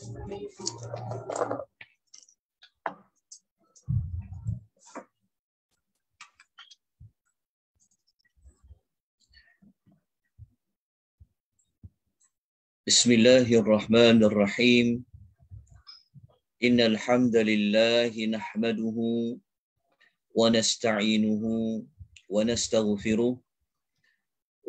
بسم الله الرحمن الرحيم إن الحمد لله نحمده ونستعينه ونستغفره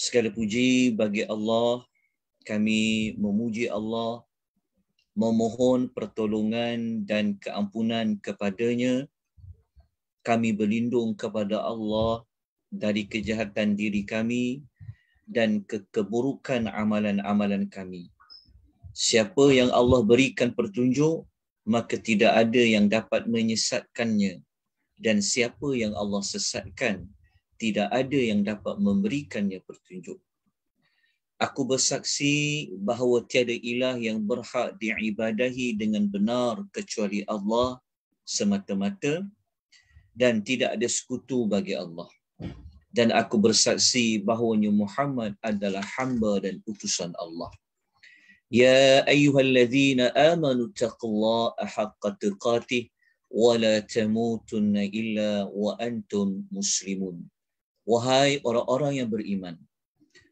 Segala puji bagi Allah. Kami memuji Allah. Memohon pertolongan dan keampunan kepadanya. Kami berlindung kepada Allah dari kejahatan diri kami dan kekeburukan amalan-amalan kami. Siapa yang Allah berikan petunjuk, maka tidak ada yang dapat menyesatkannya. Dan siapa yang Allah sesatkan, tidak ada yang dapat memberikannya petunjuk. Aku bersaksi bahawa tiada ilah yang berhak diibadahi dengan benar kecuali Allah semata-mata dan tidak ada sekutu bagi Allah. Dan aku bersaksi bahawa Nabi Muhammad adalah hamba dan utusan Allah. Ya ayyuhalladzina amanu taqullaha haqqa tuqatih wa la tamutunna illa wa antum muslimun. Wahai orang-orang yang beriman,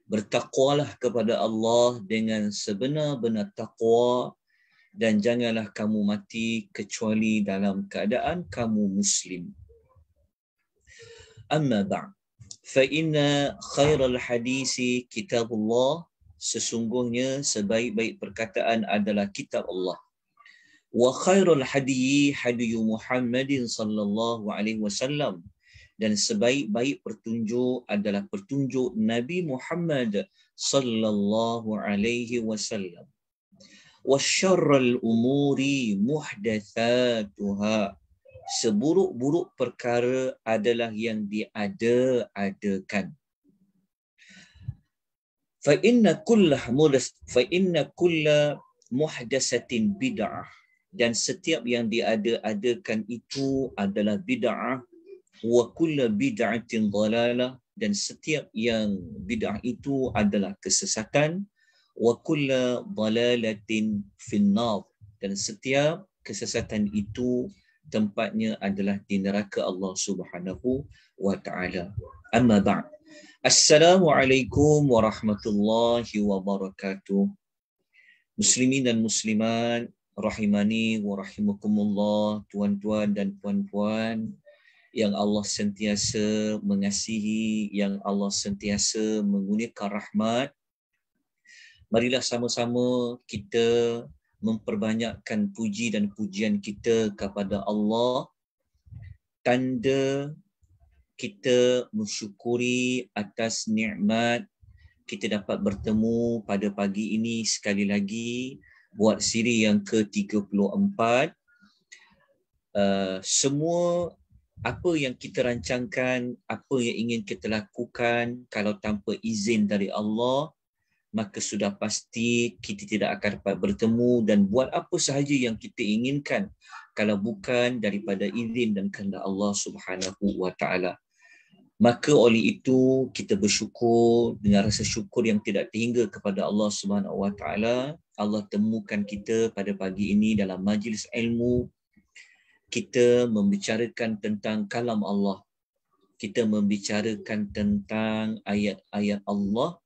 bertakwalah kepada Allah dengan sebenar-benar takwa dan janganlah kamu mati kecuali dalam keadaan kamu muslim. Amma ba'd. Fa inna khairal hadisi kitabullah sesungguhnya sebaik-baik perkataan adalah kitab Allah. Wa khairul hadiyi hadiyu Muhammadin sallallahu alaihi wasallam dan sebaik-baik pertunjuk adalah pertunjuk Nabi Muhammad sallallahu alaihi wasallam. Wa syarrul umuri muhdatsatuha. Seburuk-buruk perkara adalah yang diada-adakan. Fa inna kulla mudas fa inna kulla bid'ah dan setiap yang diada-adakan itu adalah bid'ah wa kullu bid'atin dhalalah dan setiap yang bid'ah itu adalah kesesatan wa kullu dhalalatin finnar dan setiap kesesatan itu tempatnya adalah di neraka Allah Subhanahu wa taala amma ba'd assalamualaikum warahmatullahi wabarakatuh muslimin dan muslimat rahimani wa rahimakumullah tuan-tuan dan puan-puan yang Allah sentiasa mengasihi, yang Allah sentiasa mengunikkan rahmat. Marilah sama-sama kita memperbanyakkan puji dan pujian kita kepada Allah. Tanda kita mensyukuri atas nikmat kita dapat bertemu pada pagi ini sekali lagi buat siri yang ke-34. Uh, semua apa yang kita rancangkan, apa yang ingin kita lakukan kalau tanpa izin dari Allah, maka sudah pasti kita tidak akan dapat bertemu dan buat apa sahaja yang kita inginkan kalau bukan daripada izin dan kehendak Allah Subhanahu wa taala. Maka oleh itu kita bersyukur dengan rasa syukur yang tidak terhingga kepada Allah Subhanahu wa taala. Allah temukan kita pada pagi ini dalam majlis ilmu kita membicarakan tentang kalam Allah kita membicarakan tentang ayat-ayat Allah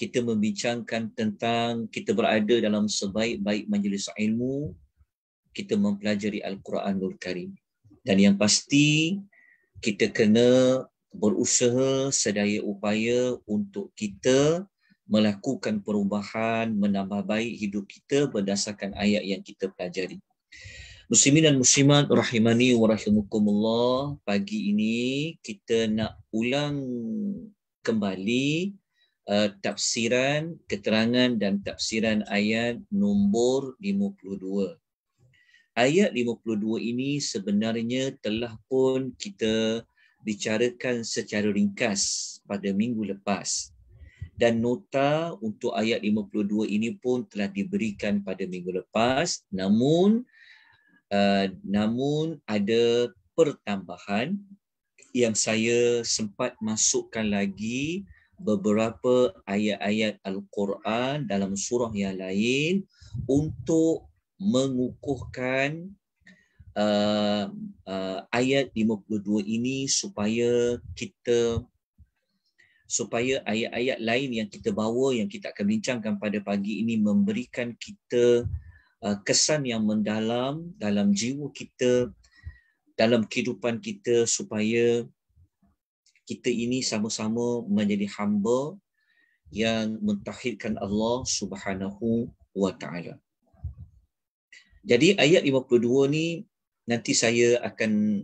kita membincangkan tentang kita berada dalam sebaik-baik majlis ilmu kita mempelajari al-Quranul Karim dan yang pasti kita kena berusaha sedaya upaya untuk kita melakukan perubahan menambah baik hidup kita berdasarkan ayat yang kita pelajari Muslimin dan muslimat rahimani wa rahimakumullah. Pagi ini kita nak ulang kembali uh, tafsiran keterangan dan tafsiran ayat nombor 52. Ayat 52 ini sebenarnya telah pun kita bicarakan secara ringkas pada minggu lepas. Dan nota untuk ayat 52 ini pun telah diberikan pada minggu lepas. Namun, Eh, namun ada pertambahan yang saya sempat masukkan lagi beberapa ayat-ayat Al-Quran dalam surah yang lain untuk mengukuhkan eh, eh, ayat 52 ini supaya kita supaya ayat-ayat lain yang kita bawa yang kita akan bincangkan pada pagi ini memberikan kita Uh, kesan yang mendalam dalam jiwa kita dalam kehidupan kita supaya kita ini sama-sama menjadi hamba yang mentahirkan Allah Subhanahu wa Jadi ayat 52 ni nanti saya akan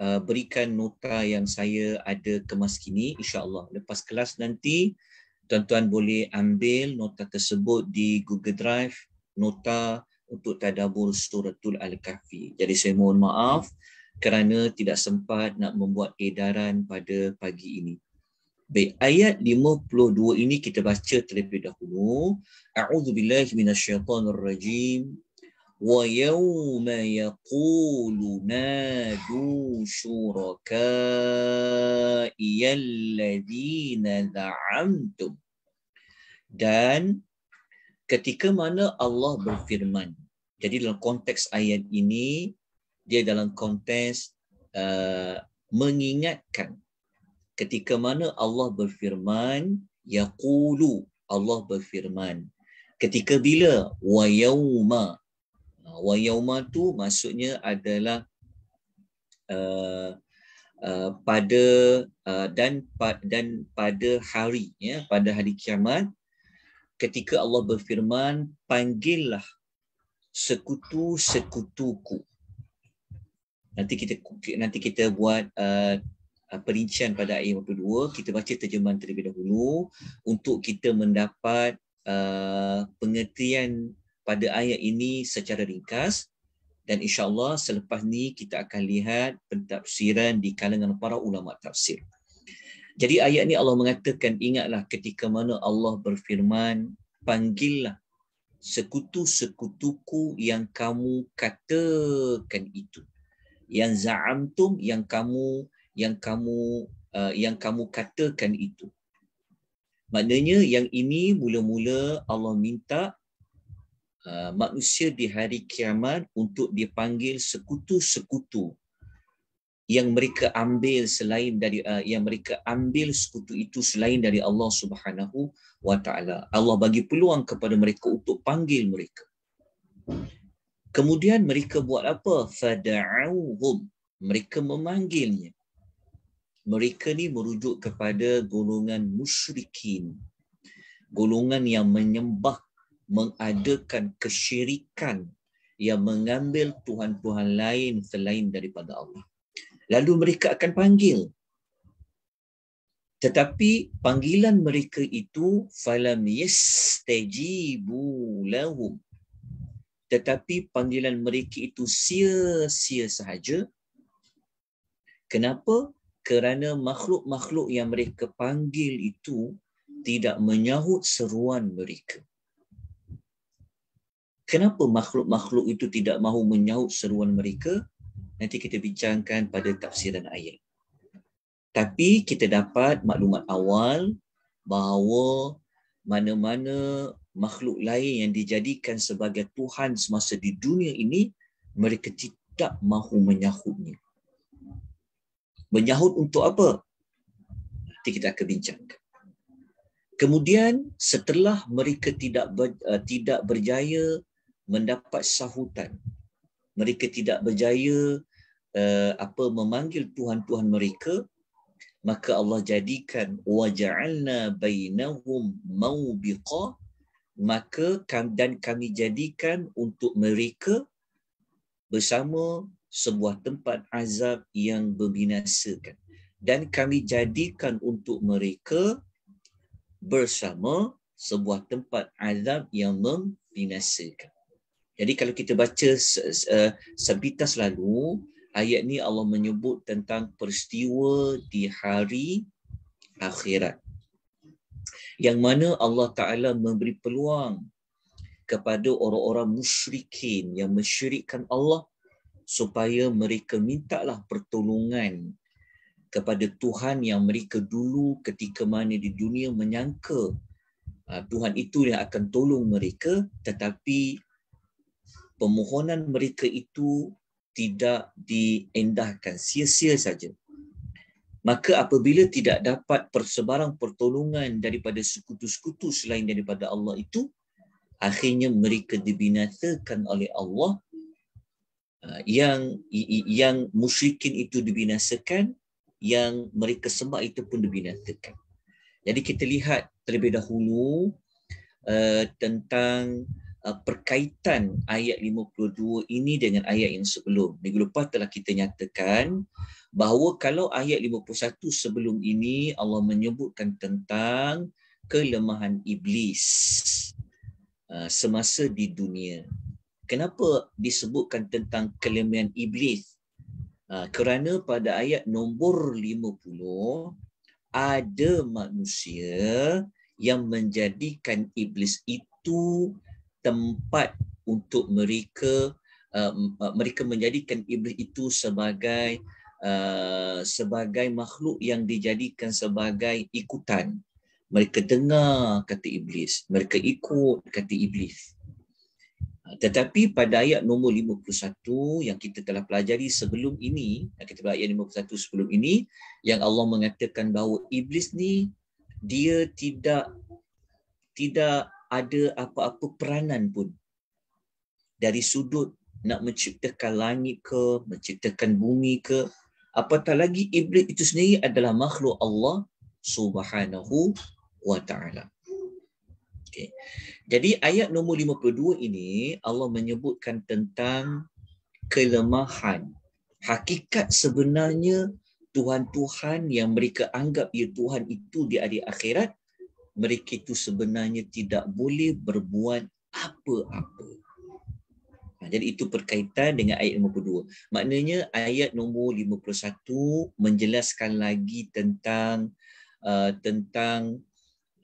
uh, berikan nota yang saya ada kemas kini insya-Allah lepas kelas nanti tuan-tuan boleh ambil nota tersebut di Google Drive nota untuk tadabur suratul al-kahfi. Jadi saya mohon maaf kerana tidak sempat nak membuat edaran pada pagi ini. Baik, ayat 52 ini kita baca terlebih dahulu. A'udzu billahi minasyaitonir rajim. Wa yawma yaqulu nadu syurakaa alladziina da'amtum. Dan ketika mana Allah berfirman. Jadi dalam konteks ayat ini dia dalam konteks uh, mengingatkan ketika mana Allah berfirman yaqulu Allah berfirman ketika bila wa yauma uh, wa yauma tu maksudnya adalah uh, uh, pada uh, dan pa, dan pada hari ya pada hari kiamat ketika Allah berfirman panggillah sekutu-sekutuku nanti kita nanti kita buat uh, uh perincian pada ayat 22 kita baca terjemahan terlebih dahulu untuk kita mendapat uh, pengertian pada ayat ini secara ringkas dan insyaallah selepas ni kita akan lihat pentafsiran di kalangan para ulama tafsir jadi ayat ni Allah mengatakan ingatlah ketika mana Allah berfirman panggillah sekutu-sekutuku yang kamu katakan itu yang za'amtum yang kamu yang kamu uh, yang kamu katakan itu maknanya yang ini mula-mula Allah minta uh, manusia di hari kiamat untuk dipanggil sekutu-sekutu yang mereka ambil selain dari uh, yang mereka ambil sekutu itu selain dari Allah Subhanahu wa taala. Allah bagi peluang kepada mereka untuk panggil mereka. Kemudian mereka buat apa? Fada'uhum. Mereka memanggilnya. Mereka ni merujuk kepada golongan musyrikin. Golongan yang menyembah, mengadakan kesyirikan yang mengambil tuhan-tuhan lain selain daripada Allah lalu mereka akan panggil tetapi panggilan mereka itu falam yastajibu lahum tetapi panggilan mereka itu sia-sia sahaja kenapa kerana makhluk-makhluk yang mereka panggil itu tidak menyahut seruan mereka kenapa makhluk-makhluk itu tidak mahu menyahut seruan mereka nanti kita bincangkan pada tafsiran ayat. Tapi kita dapat maklumat awal bahawa mana-mana makhluk lain yang dijadikan sebagai Tuhan semasa di dunia ini, mereka tidak mahu menyahutnya. Menyahut untuk apa? Nanti kita akan bincangkan. Kemudian setelah mereka tidak ber, uh, tidak berjaya mendapat sahutan, mereka tidak berjaya Eh, apa memanggil tuhan-tuhan mereka maka Allah jadikan waja'alna bainahum mawbiqa maka dan kami jadikan untuk mereka bersama sebuah tempat azab yang membinasakan dan kami jadikan untuk mereka bersama sebuah tempat azab yang membinasakan jadi kalau kita baca uh, eh, sebitas lalu ayat ni Allah menyebut tentang peristiwa di hari akhirat. Yang mana Allah Ta'ala memberi peluang kepada orang-orang musyrikin yang mensyirikkan Allah supaya mereka mintalah pertolongan kepada Tuhan yang mereka dulu ketika mana di dunia menyangka ah, Tuhan itu yang akan tolong mereka tetapi permohonan mereka itu tidak diendahkan sia-sia saja maka apabila tidak dapat persebarang pertolongan daripada sekutu-sekutu selain daripada Allah itu akhirnya mereka dibinasakan oleh Allah uh, yang yang musyrikin itu dibinasakan yang mereka sembah itu pun dibinasakan jadi kita lihat terlebih dahulu uh, tentang Uh, perkaitan ayat 52 ini dengan ayat yang sebelum. Minggu lepas telah kita nyatakan bahawa kalau ayat 51 sebelum ini Allah menyebutkan tentang kelemahan iblis uh, semasa di dunia. Kenapa disebutkan tentang kelemahan iblis? Uh, kerana pada ayat nombor 50 ada manusia yang menjadikan iblis itu tempat untuk mereka uh, uh, mereka menjadikan iblis itu sebagai uh, sebagai makhluk yang dijadikan sebagai ikutan mereka dengar kata iblis mereka ikut kata iblis uh, tetapi pada ayat nombor 51 yang kita telah pelajari sebelum ini, kita baca ayat 51 sebelum ini yang Allah mengatakan bahawa iblis ni dia tidak tidak ada apa-apa peranan pun dari sudut nak menciptakan langit ke, menciptakan bumi ke, apatah lagi iblis itu sendiri adalah makhluk Allah Subhanahu wa taala. Okay. Jadi ayat nombor 52 ini Allah menyebutkan tentang kelemahan. Hakikat sebenarnya Tuhan-Tuhan yang mereka anggap ia Tuhan itu di akhirat mereka itu sebenarnya tidak boleh berbuat apa-apa. Ha, jadi itu berkaitan dengan ayat 52. Maknanya ayat nombor 51 menjelaskan lagi tentang uh, tentang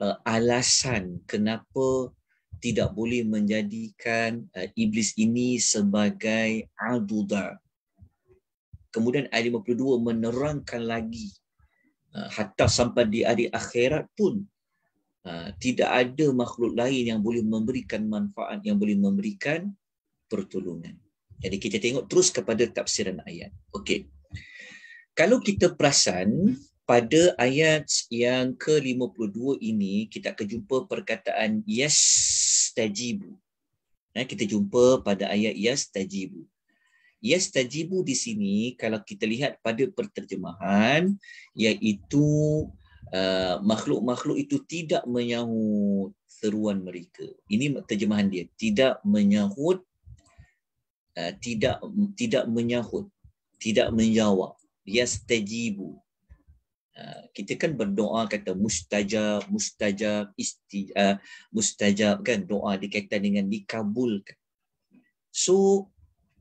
uh, alasan kenapa tidak boleh menjadikan uh, iblis ini sebagai aduda. Kemudian ayat 52 menerangkan lagi uh, hatta sampai di hari akhirat pun Ah, tidak ada makhluk lain yang boleh memberikan manfaat yang boleh memberikan pertolongan. Jadi kita tengok terus kepada tafsiran ayat. Okey. Kalau kita perasan pada ayat yang ke-52 ini kita akan jumpa perkataan yastajibu. Ya, kita jumpa pada ayat Yes yastajibu. Yastajibu di sini kalau kita lihat pada perterjemahan iaitu Uh, makhluk-makhluk itu tidak menyahut seruan mereka. Ini terjemahan dia. Tidak menyahut, uh, tidak tidak menyahut, tidak menjawab. Dia stajibu. Uh, kita kan berdoa kata mustajab, mustajab, isti, uh, mustajab kan doa dikaitkan dengan dikabulkan. So,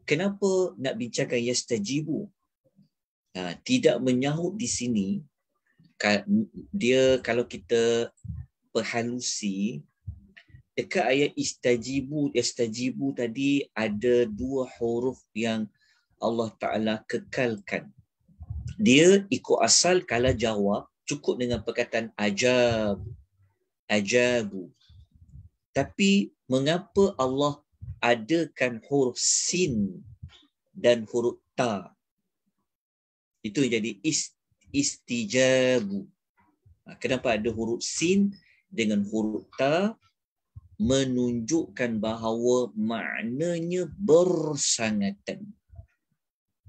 kenapa nak bincangkan yastajibu? Uh, tidak menyahut di sini dia kalau kita perhalusi dekat ayat istajibu istajibu tadi ada dua huruf yang Allah Taala kekalkan dia ikut asal kalau jawab cukup dengan perkataan ajab ajabu tapi mengapa Allah adakan huruf sin dan huruf ta itu jadi ist istijabu. Ha, kenapa ada huruf sin dengan huruf ta menunjukkan bahawa maknanya bersangatan.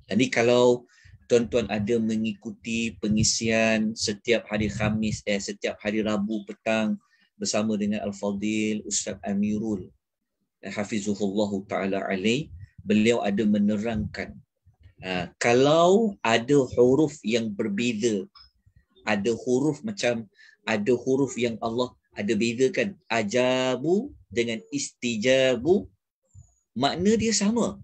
Jadi kalau tuan-tuan ada mengikuti pengisian setiap hari Khamis eh setiap hari Rabu petang bersama dengan Al-Fadil Ustaz Amirul eh, Hafizullah Taala alaih beliau ada menerangkan Ha, kalau ada huruf yang berbeza ada huruf macam ada huruf yang Allah ada beza kan, ajabu dengan istijabu makna dia sama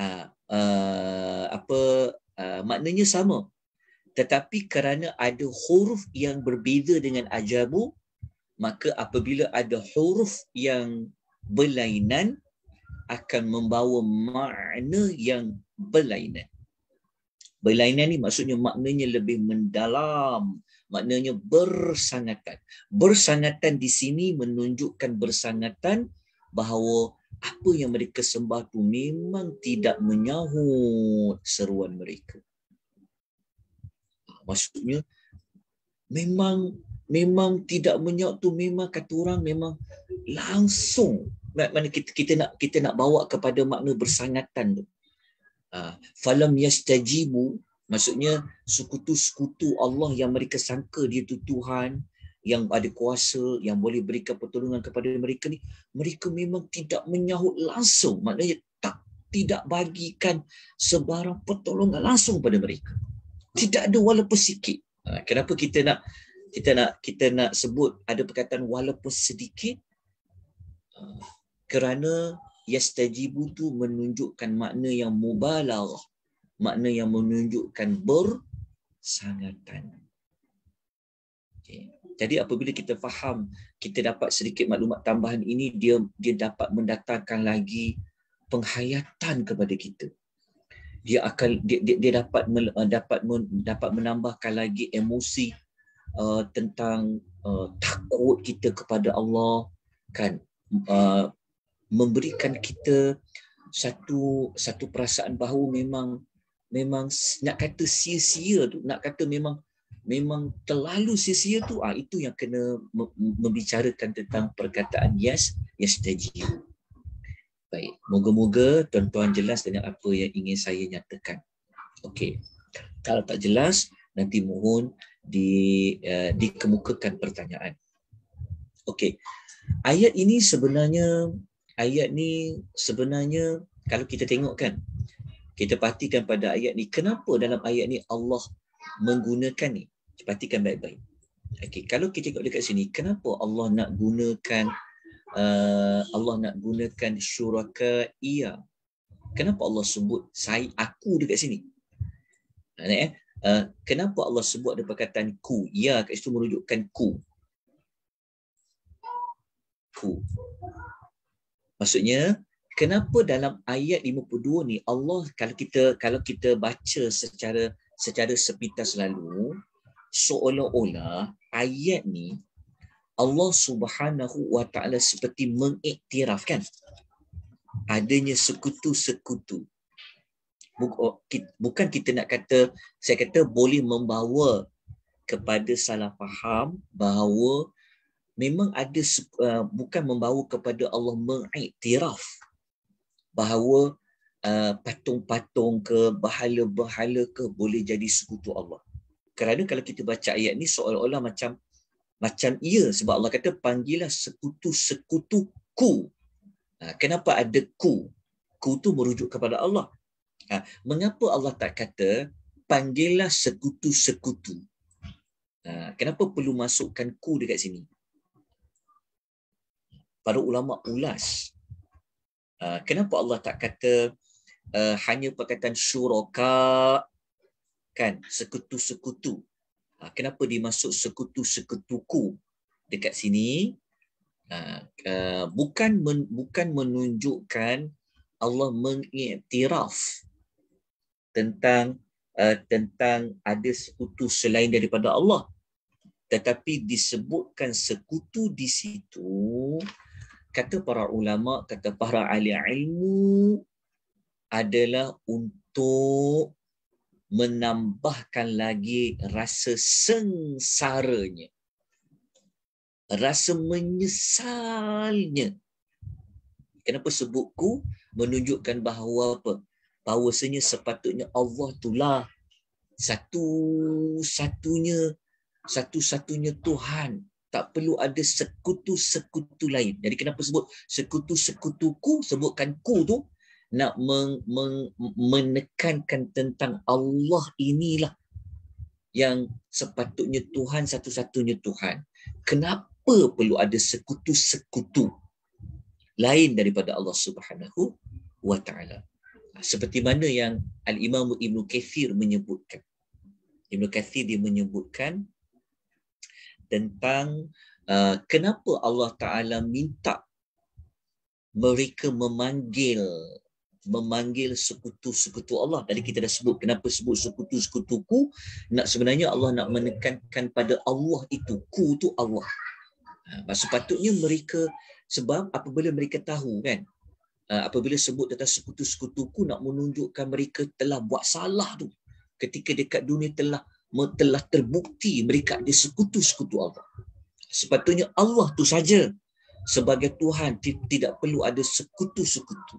uh, uh, apa uh, maknanya sama tetapi kerana ada huruf yang berbeza dengan ajabu maka apabila ada huruf yang berlainan akan membawa makna yang berlainan. Berlainan ni maksudnya maknanya lebih mendalam, maknanya bersangatan. Bersangatan di sini menunjukkan bersangatan bahawa apa yang mereka sembah tu memang tidak menyahut seruan mereka. Maksudnya memang memang tidak menyahut tu memang kata orang memang langsung mana kita, kita nak kita nak bawa kepada makna bersangatan tu. Ha, falam yastajibu maksudnya sekutu-sekutu Allah yang mereka sangka dia tu Tuhan yang ada kuasa yang boleh berikan pertolongan kepada mereka ni mereka memang tidak menyahut langsung maknanya tak tidak bagikan sebarang pertolongan langsung pada mereka tidak ada walaupun sikit ha, kenapa kita nak kita nak kita nak sebut ada perkataan walaupun sedikit ha, kerana yastajibu tu menunjukkan makna yang mubalaghah makna yang menunjukkan bersangatan okay. jadi apabila kita faham kita dapat sedikit maklumat tambahan ini dia dia dapat mendatangkan lagi penghayatan kepada kita dia akan dia dia, dia dapat eh, dapat dapat menambahkan lagi emosi uh, tentang uh, takut kita kepada Allah kan uh, memberikan kita satu satu perasaan bahawa memang memang nak kata sia-sia tu nak kata memang memang terlalu sia-sia tu ah itu yang kena membicarakan tentang perkataan yes yes tadi baik moga-moga tuan-tuan jelas dengan apa yang ingin saya nyatakan okey kalau tak jelas nanti mohon di uh, dikemukakan pertanyaan okey ayat ini sebenarnya ayat ni sebenarnya kalau kita tengok kan kita perhatikan pada ayat ni kenapa dalam ayat ni Allah menggunakan ni perhatikan baik-baik okey kalau kita tengok dekat sini kenapa Allah nak gunakan uh, Allah nak gunakan syuraka ia kenapa Allah sebut saya aku dekat sini eh, Uh, kenapa Allah sebut ada perkataan ku? Ya, kat situ merujukkan ku. Ku. Maksudnya, kenapa dalam ayat 52 ni Allah kalau kita kalau kita baca secara secara sepintas lalu seolah-olah ayat ni Allah Subhanahu Wa Taala seperti mengiktirafkan adanya sekutu-sekutu. Oh, bukan kita nak kata saya kata boleh membawa kepada salah faham bahawa memang ada uh, bukan membawa kepada Allah mengiktiraf bahawa uh, patung-patung ke bahala-bahala ke boleh jadi sekutu Allah. Kerana kalau kita baca ayat ni seolah-olah macam macam iya, sebab Allah kata panggilah sekutu-sekutuku. Uh, ha, kenapa ada ku? Ku tu merujuk kepada Allah. Ha, mengapa Allah tak kata panggilah sekutu-sekutu? Ha, kenapa perlu masukkan ku dekat sini? para ulama ulas uh, kenapa Allah tak kata uh, hanya perkataan syuraka kan sekutu-sekutu uh, kenapa dimasuk sekutu-sekutuku dekat sini uh, uh, bukan men, bukan menunjukkan Allah mengiktiraf tentang uh, tentang ada sekutu selain daripada Allah tetapi disebutkan sekutu di situ kata para ulama, kata para ahli ilmu adalah untuk menambahkan lagi rasa sengsaranya. Rasa menyesalnya. Kenapa sebutku? Menunjukkan bahawa apa? Bahawasanya sepatutnya Allah itulah satu-satunya satu-satunya Tuhan tak perlu ada sekutu-sekutu lain. Jadi kenapa sebut sekutu-sekutuku, sebutkan ku tu nak men- men- menekankan tentang Allah inilah yang sepatutnya Tuhan satu-satunya Tuhan. Kenapa perlu ada sekutu-sekutu lain daripada Allah Subhanahu wa Seperti mana yang Al-Imam Ibn Kathir menyebutkan. Ibn Kathir dia menyebutkan tentang uh, kenapa Allah Taala minta mereka memanggil memanggil sekutu-sekutu Allah. Tadi kita dah sebut kenapa sebut sekutu-sekutuku? Nak sebenarnya Allah nak menekankan pada Allah itu ku tu Allah. Ha, maksud patutnya mereka sebab apabila mereka tahu kan ha, apabila sebut tentang sekutu-sekutuku nak menunjukkan mereka telah buat salah tu ketika dekat dunia telah telah terbukti mereka di sekutu-sekutu Allah. Sepatutnya Allah tu saja sebagai Tuhan tidak perlu ada sekutu-sekutu.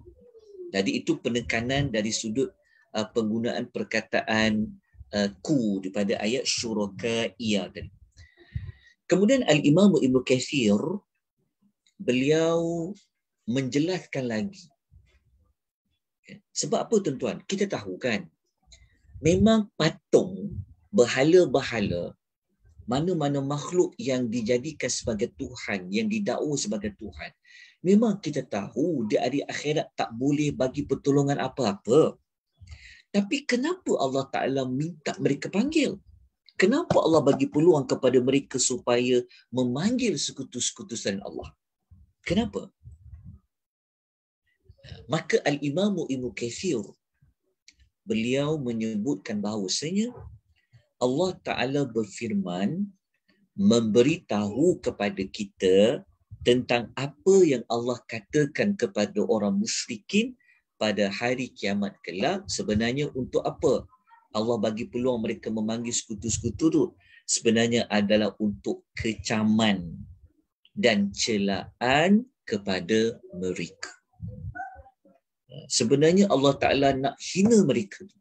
Jadi itu penekanan dari sudut uh, penggunaan perkataan uh, ku daripada ayat syuraka ia tadi. Kemudian Al-Imam Ibn Kathir beliau menjelaskan lagi. Sebab apa tuan-tuan? Kita tahu kan memang patung berhala-bahala mana-mana makhluk yang dijadikan sebagai Tuhan, yang didakwa sebagai Tuhan. Memang kita tahu di hari akhirat tak boleh bagi pertolongan apa-apa. Tapi kenapa Allah Ta'ala minta mereka panggil? Kenapa Allah bagi peluang kepada mereka supaya memanggil sekutu-sekutu selain Allah? Kenapa? Maka Al-Imamu Ibn Kathir beliau menyebutkan bahawasanya Allah Ta'ala berfirman memberitahu kepada kita tentang apa yang Allah katakan kepada orang musyrikin pada hari kiamat kelak sebenarnya untuk apa? Allah bagi peluang mereka memanggil sekutu-sekutu itu sebenarnya adalah untuk kecaman dan celaan kepada mereka. Sebenarnya Allah Ta'ala nak hina mereka. Itu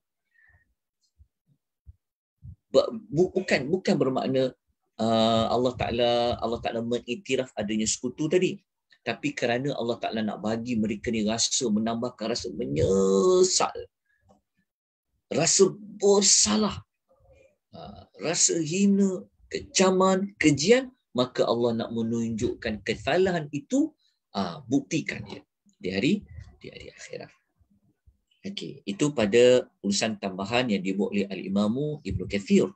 bu, bukan bukan bermakna uh, Allah Taala Allah Taala mengiktiraf adanya sekutu tadi tapi kerana Allah Taala nak bagi mereka ni rasa menambahkan rasa menyesal rasa bersalah uh, rasa hina kecaman kejian maka Allah nak menunjukkan kesalahan itu uh, buktikan dia di hari di hari akhirat Okay, itu pada urusan tambahan yang dibuat oleh Al-Imamu Ibnu Kathir.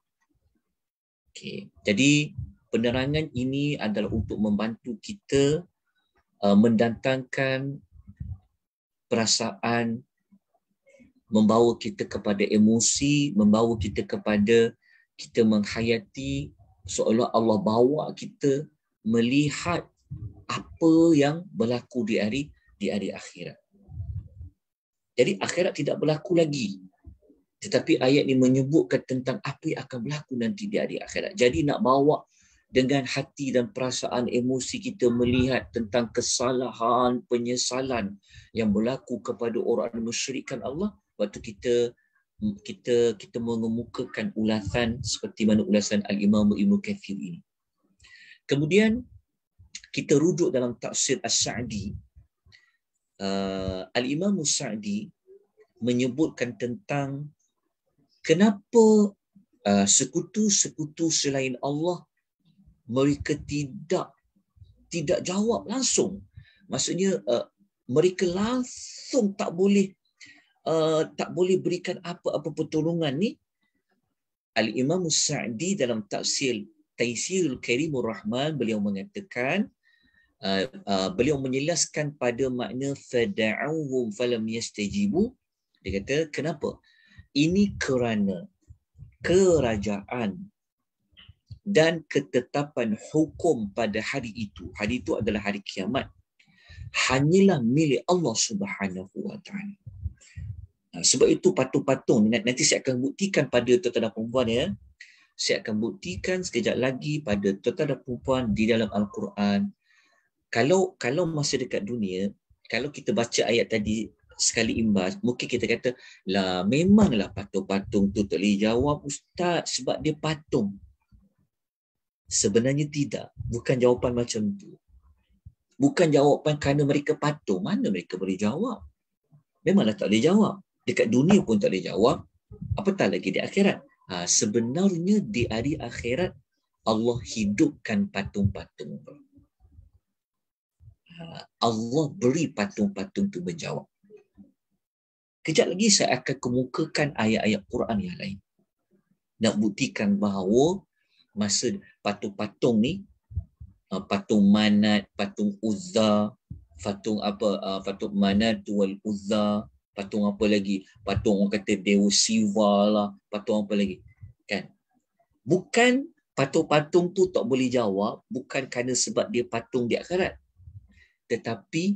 Okay, jadi penerangan ini adalah untuk membantu kita uh, mendatangkan perasaan membawa kita kepada emosi, membawa kita kepada kita menghayati seolah Allah bawa kita melihat apa yang berlaku di hari di hari akhirat. Jadi akhirat tidak berlaku lagi. Tetapi ayat ini menyebutkan tentang apa yang akan berlaku nanti di hari akhirat. Jadi nak bawa dengan hati dan perasaan emosi kita melihat tentang kesalahan, penyesalan yang berlaku kepada orang yang mensyirikkan Allah waktu kita kita kita mengemukakan ulasan seperti mana ulasan al-Imam Ibnu Katsir ini. Kemudian kita rujuk dalam tafsir As-Sa'di uh, Al-Imam Sa'di menyebutkan tentang kenapa uh, sekutu-sekutu selain Allah mereka tidak tidak jawab langsung. Maksudnya uh, mereka langsung tak boleh uh, tak boleh berikan apa-apa pertolongan ni Al-Imam Sa'di dalam tafsir Taisirul Karimur Rahman beliau mengatakan Uh, uh, beliau menjelaskan pada makna fada'uhum falam yastajibu dia kata kenapa ini kerana kerajaan dan ketetapan hukum pada hari itu hari itu adalah hari kiamat hanyalah milik Allah Subhanahu wa taala sebab itu patung-patung nanti saya akan buktikan pada tuan-tuan ya saya akan buktikan sekejap lagi pada tuan-tuan di dalam al-Quran kalau kalau masa dekat dunia kalau kita baca ayat tadi sekali imbas mungkin kita kata lah memanglah patung-patung tu tak boleh jawab ustaz sebab dia patung sebenarnya tidak bukan jawapan macam tu bukan jawapan kerana mereka patung mana mereka boleh jawab memanglah tak boleh jawab dekat dunia pun tak boleh jawab apatah lagi di akhirat ha, sebenarnya di hari akhirat Allah hidupkan patung-patung. Allah beri patung-patung itu menjawab. Kejap lagi saya akan kemukakan ayat-ayat Quran yang lain. Nak buktikan bahawa masa patung-patung ni, uh, patung manat, patung uzza, patung apa, uh, patung manat wal uzza, patung apa lagi, patung orang kata Dewa Siva lah, patung apa lagi. Kan? Bukan patung-patung tu tak boleh jawab, bukan kerana sebab dia patung di akhirat tetapi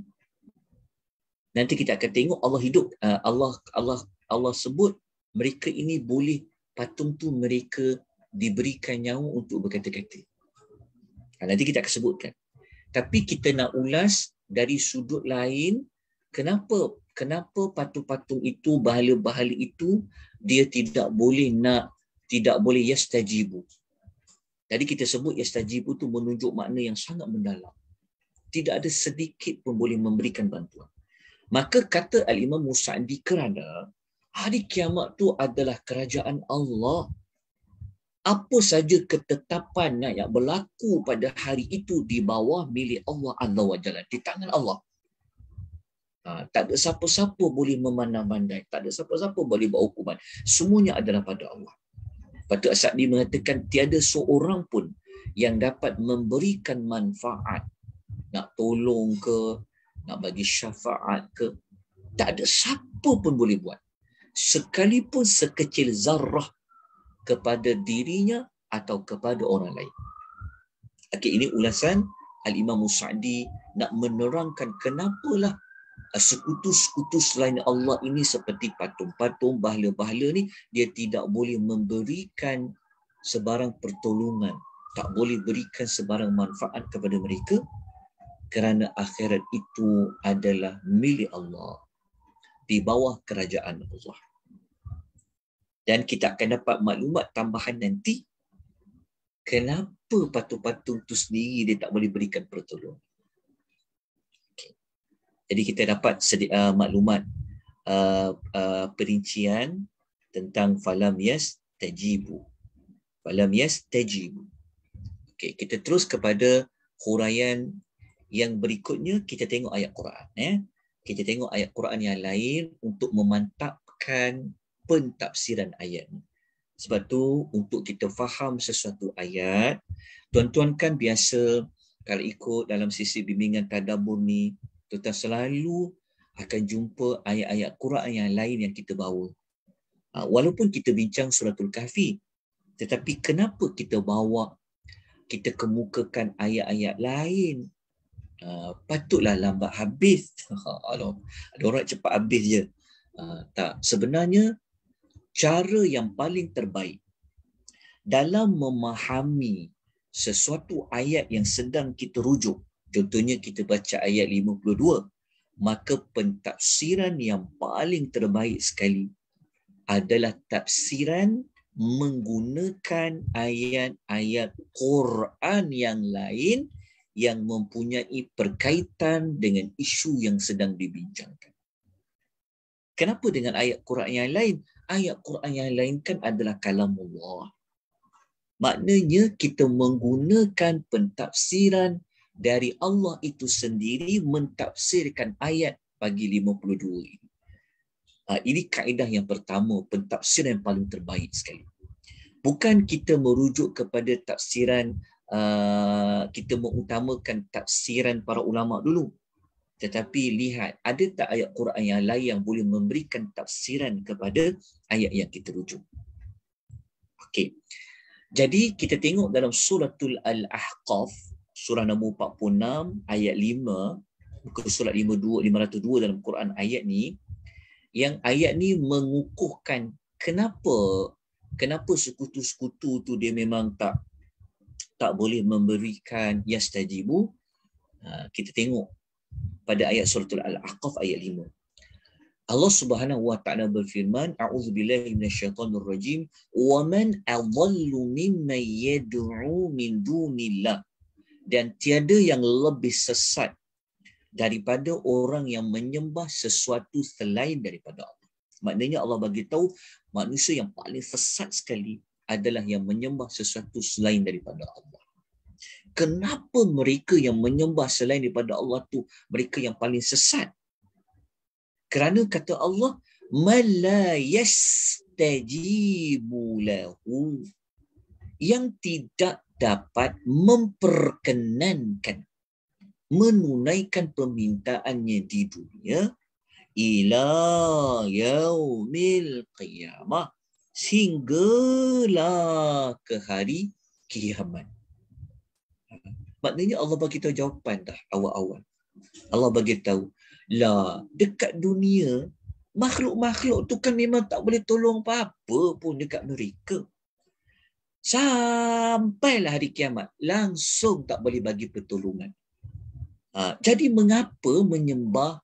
nanti kita akan tengok Allah hidup uh, Allah Allah Allah sebut mereka ini boleh patung tu mereka diberikan nyawa untuk berkata-kata. Ha, nanti kita akan sebutkan. Tapi kita nak ulas dari sudut lain kenapa kenapa patung-patung itu bahala-bahala itu dia tidak boleh nak tidak boleh yastajibu. Tadi kita sebut yastajibu tu menunjuk makna yang sangat mendalam tidak ada sedikit pun boleh memberikan bantuan. Maka kata Al-Imam Musa Musa'adi kerana hari kiamat tu adalah kerajaan Allah. Apa saja ketetapannya yang berlaku pada hari itu di bawah milik Allah Azza wa Jalla, di tangan Allah. Ha, tak ada siapa-siapa boleh memandang-mandai. Tak ada siapa-siapa boleh buat hukuman. Semuanya adalah pada Allah. Patut Asad mengatakan tiada seorang pun yang dapat memberikan manfaat nak tolong ke, nak bagi syafaat ke. Tak ada siapa pun boleh buat. Sekalipun sekecil zarah kepada dirinya atau kepada orang lain. Okey, ini ulasan Al-Imam Musa'di nak menerangkan kenapalah eh, sekutu-sekutu selain Allah ini seperti patung-patung, bahala-bahala ni dia tidak boleh memberikan sebarang pertolongan tak boleh berikan sebarang manfaat kepada mereka kerana akhirat itu adalah milik Allah di bawah kerajaan Allah. Dan kita akan dapat maklumat tambahan nanti kenapa patung-patung itu sendiri dia tak boleh berikan pertolongan. Jadi kita dapat sedi- uh, maklumat uh, uh, perincian tentang falam yas tajibu. Falam yas tajibu. Okay, kita terus kepada huraian yang berikutnya kita tengok ayat Quran ya. Kita tengok ayat Quran yang lain untuk memantapkan pentafsiran ayat. Sebab tu untuk kita faham sesuatu ayat, tuan-tuan kan biasa kalau ikut dalam sisi bimbingan tadabbur ni, tuan selalu akan jumpa ayat-ayat Quran yang lain yang kita bawa. Ha, walaupun kita bincang suratul kahfi, tetapi kenapa kita bawa kita kemukakan ayat-ayat lain uh, patutlah lambat habis. Allah, ada orang cepat habis je. Uh, tak, sebenarnya cara yang paling terbaik dalam memahami sesuatu ayat yang sedang kita rujuk. Contohnya kita baca ayat 52, maka pentafsiran yang paling terbaik sekali adalah tafsiran menggunakan ayat-ayat Quran yang lain yang mempunyai perkaitan dengan isu yang sedang dibincangkan. Kenapa dengan ayat Quran yang lain? Ayat Quran yang lain kan adalah kalam Allah. Maknanya kita menggunakan pentafsiran dari Allah itu sendiri mentafsirkan ayat bagi 52 ini. Ha, ini kaedah yang pertama, pentafsiran yang paling terbaik sekali. Bukan kita merujuk kepada tafsiran Uh, kita mengutamakan tafsiran para ulama dulu tetapi lihat ada tak ayat Quran yang lain yang boleh memberikan tafsiran kepada ayat yang kita rujuk okey jadi kita tengok dalam suratul al-ahqaf surah nombor 46 ayat 5 buku surat 52 502 dalam Quran ayat ni yang ayat ni mengukuhkan kenapa kenapa sekutu-sekutu tu dia memang tak tak boleh memberikan yastajibu ha, kita tengok pada ayat surah al-aqaf ayat 5 Allah Subhanahu wa taala berfirman a'udzu billahi minasyaitonir rajim wa man adallu mimman yad'u min dunillah dan tiada yang lebih sesat daripada orang yang menyembah sesuatu selain daripada Allah. Maknanya Allah bagi tahu manusia yang paling sesat sekali adalah yang menyembah sesuatu selain daripada Allah. Kenapa mereka yang menyembah selain daripada Allah tu mereka yang paling sesat? Kerana kata Allah, "Mala yastajibu lahu." Yang tidak dapat memperkenankan menunaikan permintaannya di dunia ila yaumil qiyamah sehinggalah ke hari kiamat. Ha. Maknanya Allah bagi tahu jawapan dah awal-awal. Allah bagi tahu lah dekat dunia makhluk-makhluk tu kan memang tak boleh tolong apa-apa pun dekat mereka. Sampailah hari kiamat langsung tak boleh bagi pertolongan. Ha, jadi mengapa menyembah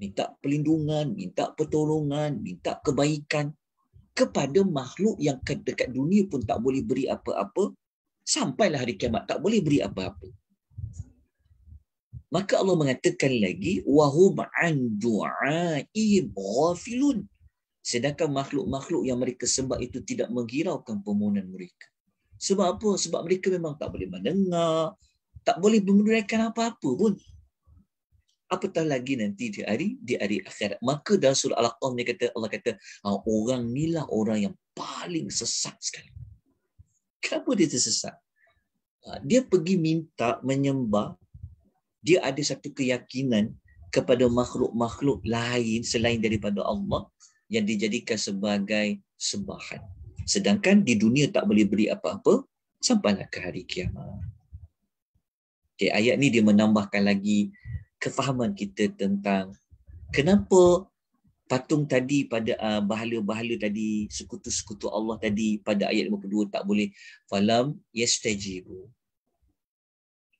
minta perlindungan, minta pertolongan, minta kebaikan kepada makhluk yang dekat dunia pun tak boleh beri apa-apa sampailah hari kiamat tak boleh beri apa-apa maka Allah mengatakan lagi wahum an du'aihim ghafilun sedangkan makhluk-makhluk yang mereka sembah itu tidak menghiraukan permohonan mereka sebab apa sebab mereka memang tak boleh mendengar tak boleh menunaikan apa-apa pun apatah lagi nanti di hari di hari akhirat. Maka dalam surah Al-Qaf dia kata Allah kata ah, orang ni lah orang yang paling sesat sekali. Kenapa dia tersesat? Ah, dia pergi minta menyembah dia ada satu keyakinan kepada makhluk-makhluk lain selain daripada Allah yang dijadikan sebagai sembahan. Sedangkan di dunia tak boleh beri apa-apa sampai ke hari kiamat. Okay, ayat ni dia menambahkan lagi kefahaman kita tentang kenapa patung tadi pada uh, bahala-bahala tadi sekutu-sekutu Allah tadi pada ayat 52 tak boleh falam yastajibu.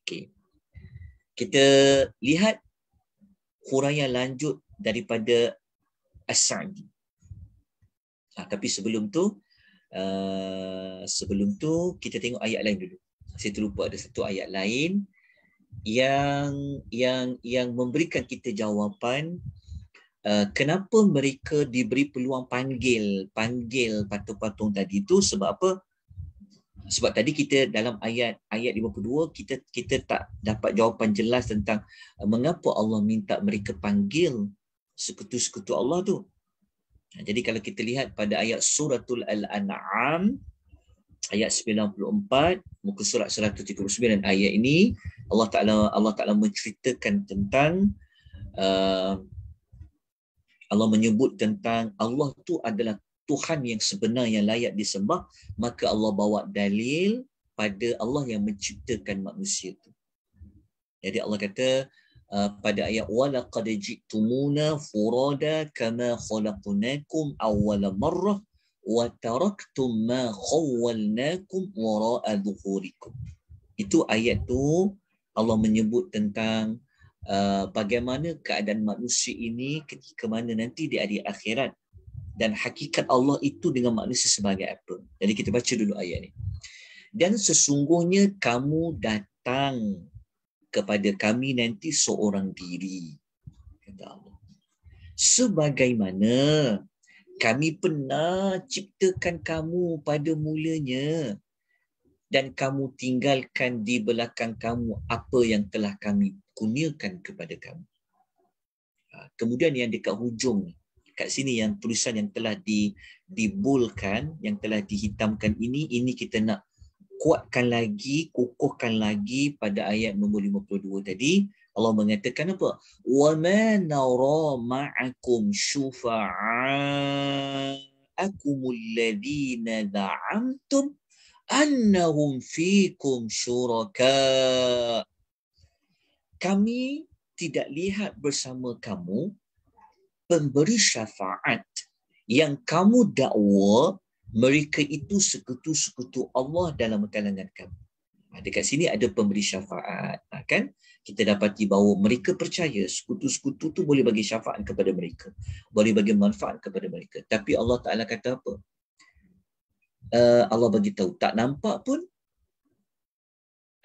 Okey. Kita lihat huraian lanjut daripada As-Sa'di. Ha, tapi sebelum tu uh, sebelum tu kita tengok ayat lain dulu. Saya terlupa ada satu ayat lain yang yang yang memberikan kita jawapan uh, kenapa mereka diberi peluang panggil panggil patung-patung tadi itu sebab apa sebab tadi kita dalam ayat ayat 52 kita kita tak dapat jawapan jelas tentang eh, mengapa Allah minta mereka panggil sekutu-sekutu Allah tu. Jadi kalau kita lihat pada ayat suratul al-an'am ayat 94 muka surat 139 ayat ini Allah Taala Allah Taala menceritakan tentang uh, Allah menyebut tentang Allah tu adalah Tuhan yang sebenar yang layak disembah maka Allah bawa dalil pada Allah yang menciptakan manusia tu. Jadi Allah kata uh, pada ayat wala qad ji'tumuna furada kama khalaqnakum awwal marrah وَتَرَكْتُمْ مَا خَوَّلْنَاكُمْ وَرَاءَ ذُهُورِكُمْ Itu ayat tu Allah menyebut tentang uh, bagaimana keadaan manusia ini ketika mana nanti di hari akhirat dan hakikat Allah itu dengan manusia sebagai apa. Jadi kita baca dulu ayat ni. Dan sesungguhnya kamu datang kepada kami nanti seorang diri. Kata Allah. Sebagaimana kami pernah ciptakan kamu pada mulanya dan kamu tinggalkan di belakang kamu apa yang telah kami kurniakan kepada kamu. Ha, kemudian yang dekat hujung, kat sini yang tulisan yang telah di, dibulkan, yang telah dihitamkan ini, ini kita nak kuatkan lagi, kukuhkan lagi pada ayat nombor 52 tadi. Allah mengatakan apa? Wa ma nara ma'akum syufa'akum alladhina da'amtum annahum fikum syuraka. Kami tidak lihat bersama kamu pemberi syafaat yang kamu dakwa mereka itu sekutu-sekutu Allah dalam kalangan kamu. Ha, dekat sini ada pemberi syafaat. Ha, kan? kita dapati bahawa mereka percaya sekutu-sekutu tu boleh bagi syafaat kepada mereka boleh bagi manfaat kepada mereka tapi Allah Taala kata apa uh, Allah bagi tahu tak nampak pun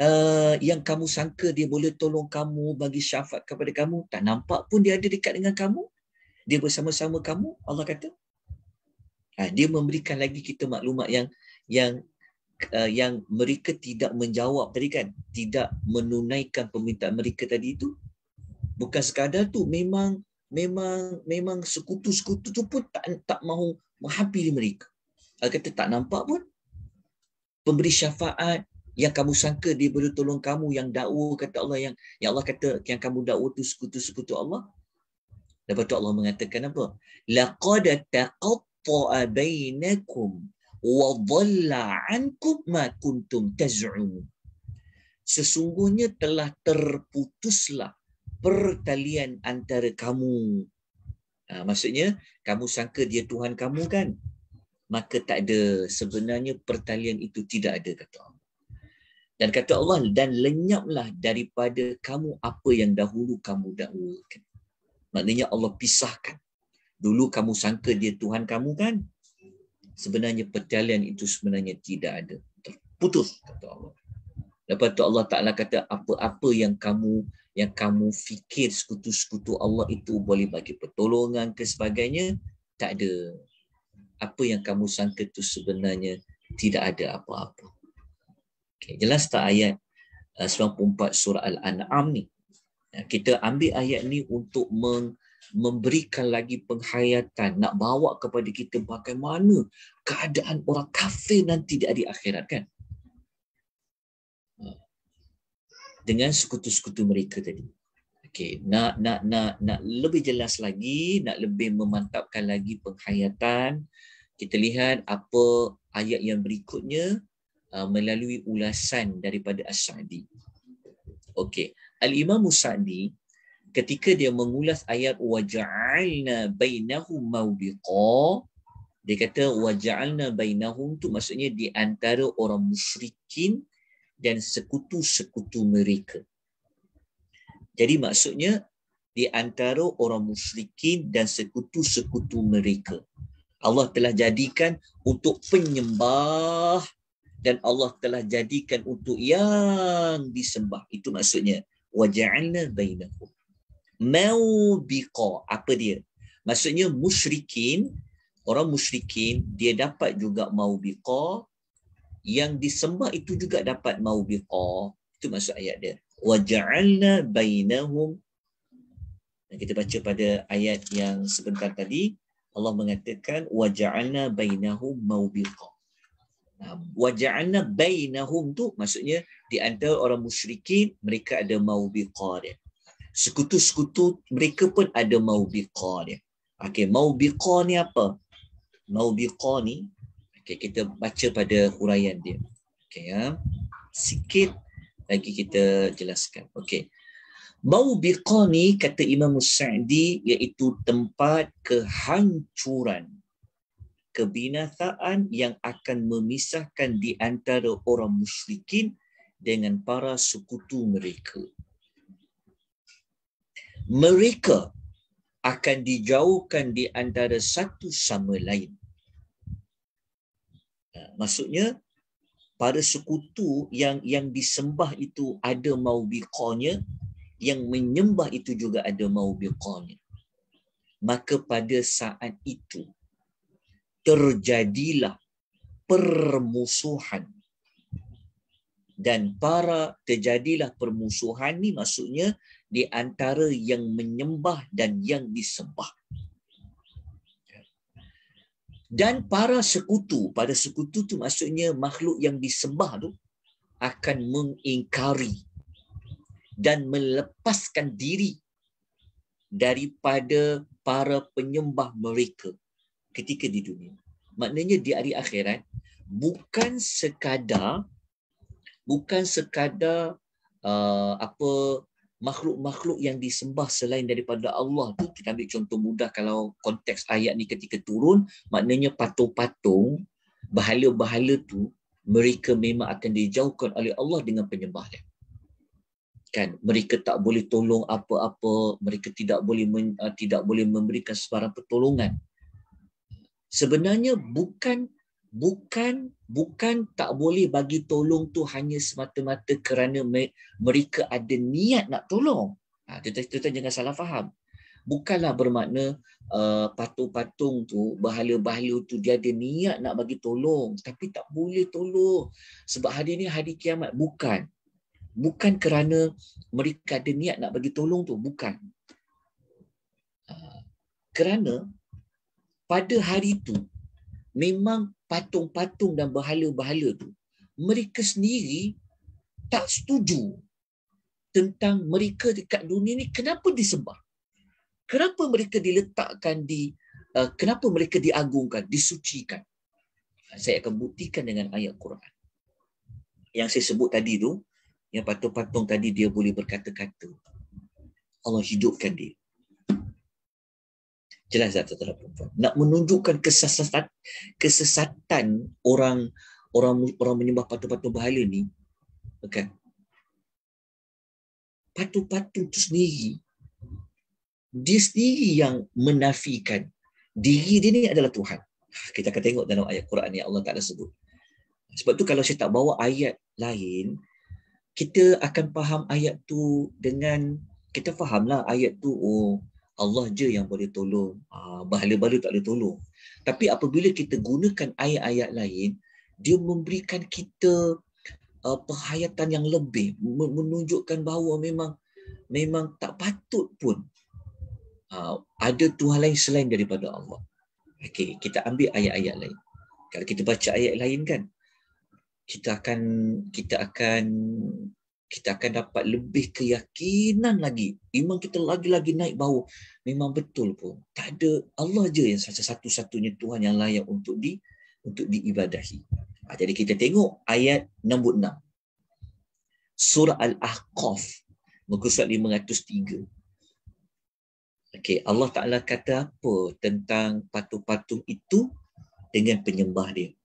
uh, yang kamu sangka dia boleh tolong kamu bagi syafaat kepada kamu tak nampak pun dia ada dekat dengan kamu dia bersama-sama kamu Allah kata uh, dia memberikan lagi kita maklumat yang yang Uh, yang mereka tidak menjawab tadi kan tidak menunaikan permintaan mereka tadi itu bukan sekadar tu memang memang memang sekutu-sekutu tu pun tak tak mahu menghampiri mereka uh, kata tak nampak pun pemberi syafaat yang kamu sangka dia boleh tolong kamu yang dakwa kata Allah yang yang Allah kata yang kamu dakwa tu sekutu-sekutu Allah Lepas tu Allah mengatakan apa? Laqad taqatta'a bainakum wa dhalla ankum ma kuntum taz'un sesungguhnya telah terputuslah pertalian antara kamu ha, maksudnya kamu sangka dia tuhan kamu kan maka tak ada sebenarnya pertalian itu tidak ada kata Allah dan kata Allah dan lenyaplah daripada kamu apa yang dahulu kamu dakwakan maknanya Allah pisahkan dulu kamu sangka dia tuhan kamu kan sebenarnya perjalanan itu sebenarnya tidak ada terputus kata Allah lepas tu Allah Taala kata apa-apa yang kamu yang kamu fikir sekutu-sekutu Allah itu boleh bagi pertolongan ke sebagainya tak ada apa yang kamu sangka itu sebenarnya tidak ada apa-apa okay, jelas tak ayat 94 uh, surah Al-An'am ni kita ambil ayat ni untuk meng, memberikan lagi penghayatan nak bawa kepada kita bagaimana keadaan orang kafir nanti di hari akhirat kan ha. dengan sekutu-sekutu mereka tadi okey nak nak nak nak lebih jelas lagi nak lebih memantapkan lagi penghayatan kita lihat apa ayat yang berikutnya ha, melalui ulasan daripada As-Sa'di okey Al-Imam Musadi ketika dia mengulas ayat waja'alna bainahum mawdiqa dia kata waja'alna bainahum tu maksudnya di antara orang musyrikin dan sekutu-sekutu mereka jadi maksudnya di antara orang musyrikin dan sekutu-sekutu mereka Allah telah jadikan untuk penyembah dan Allah telah jadikan untuk yang disembah itu maksudnya waja'alna bainahum maubiqa apa dia maksudnya musyrikin orang musyrikin dia dapat juga maubiqa yang disembah itu juga dapat maubiqa itu maksud ayat dia waja'alna bainahum kita baca pada ayat yang sebentar tadi Allah mengatakan waja'alna bainahum maubiqa waja'alna bainahum tu maksudnya di antara orang musyrikin mereka ada maubiqa dia sekutu-sekutu mereka pun ada maubiqa dia. Okey, maubiqa ni apa? Maubiqa ni okey kita baca pada huraian dia. Okey ya. Sikit lagi kita jelaskan. Okey. Maubiqa ni kata Imam Sa'di iaitu tempat kehancuran kebinasaan yang akan memisahkan di antara orang musyrikin dengan para sekutu mereka mereka akan dijauhkan di antara satu sama lain. Ha, maksudnya, para sekutu yang yang disembah itu ada maubiqahnya, yang menyembah itu juga ada maubiqahnya. Maka pada saat itu, terjadilah permusuhan. Dan para terjadilah permusuhan ni maksudnya di antara yang menyembah dan yang disembah. Dan para sekutu, pada sekutu tu maksudnya makhluk yang disembah tu akan mengingkari dan melepaskan diri daripada para penyembah mereka ketika di dunia. Maknanya di hari akhirat bukan sekadar bukan sekadar uh, apa makhluk-makhluk yang disembah selain daripada Allah tu kita ambil contoh mudah kalau konteks ayat ni ketika turun maknanya patung-patung bahala-bahala tu mereka memang akan dijauhkan oleh Allah dengan penyembahnya kan mereka tak boleh tolong apa-apa mereka tidak boleh men, uh, tidak boleh memberikan sebarang pertolongan sebenarnya bukan bukan bukan tak boleh bagi tolong tu hanya semata-mata kerana mereka ada niat nak tolong. Ha, tuan, tuan jangan salah faham. Bukanlah bermakna uh, patung-patung tu, bahala-bahala tu dia ada niat nak bagi tolong. Tapi tak boleh tolong. Sebab hari ni hari kiamat. Bukan. Bukan kerana mereka ada niat nak bagi tolong tu. Bukan. Uh, kerana pada hari tu memang patung-patung dan berhala-berhala tu mereka sendiri tak setuju tentang mereka dekat dunia ni kenapa disembah kenapa mereka diletakkan di uh, kenapa mereka diagungkan disucikan saya akan buktikan dengan ayat Quran yang saya sebut tadi tu yang patung-patung tadi dia boleh berkata-kata Allah hidupkan dia jalan sesat terhadap perempuan nak menunjukkan kesesatan kesesatan orang orang orang menyembah patung-patung berhala ni kan? patung-patung tu sendiri dia sendiri yang menafikan diri dia ni adalah Tuhan ha, kita akan tengok dalam ayat Quran yang Allah Ta'ala sebut sebab tu kalau saya tak bawa ayat lain kita akan faham ayat tu dengan kita fahamlah ayat tu oh Allah je yang boleh tolong. Ah, bahala-bahala tak boleh tolong. Tapi apabila kita gunakan ayat-ayat lain, dia memberikan kita uh, ah, perhayatan yang lebih. Menunjukkan bahawa memang memang tak patut pun uh, ada Tuhan lain selain daripada Allah. Okay, kita ambil ayat-ayat lain. Kalau kita baca ayat lain kan, kita akan kita akan kita akan dapat lebih keyakinan lagi. Iman kita lagi-lagi naik bau. Memang betul pun. Tak ada Allah je yang satu-satunya Tuhan yang layak untuk di untuk diibadahi. Ah, jadi kita tengok ayat 66. Surah Al-Ahqaf. Muka surat 503. Okay, Allah Taala kata apa tentang patung-patung itu dengan penyembah dia?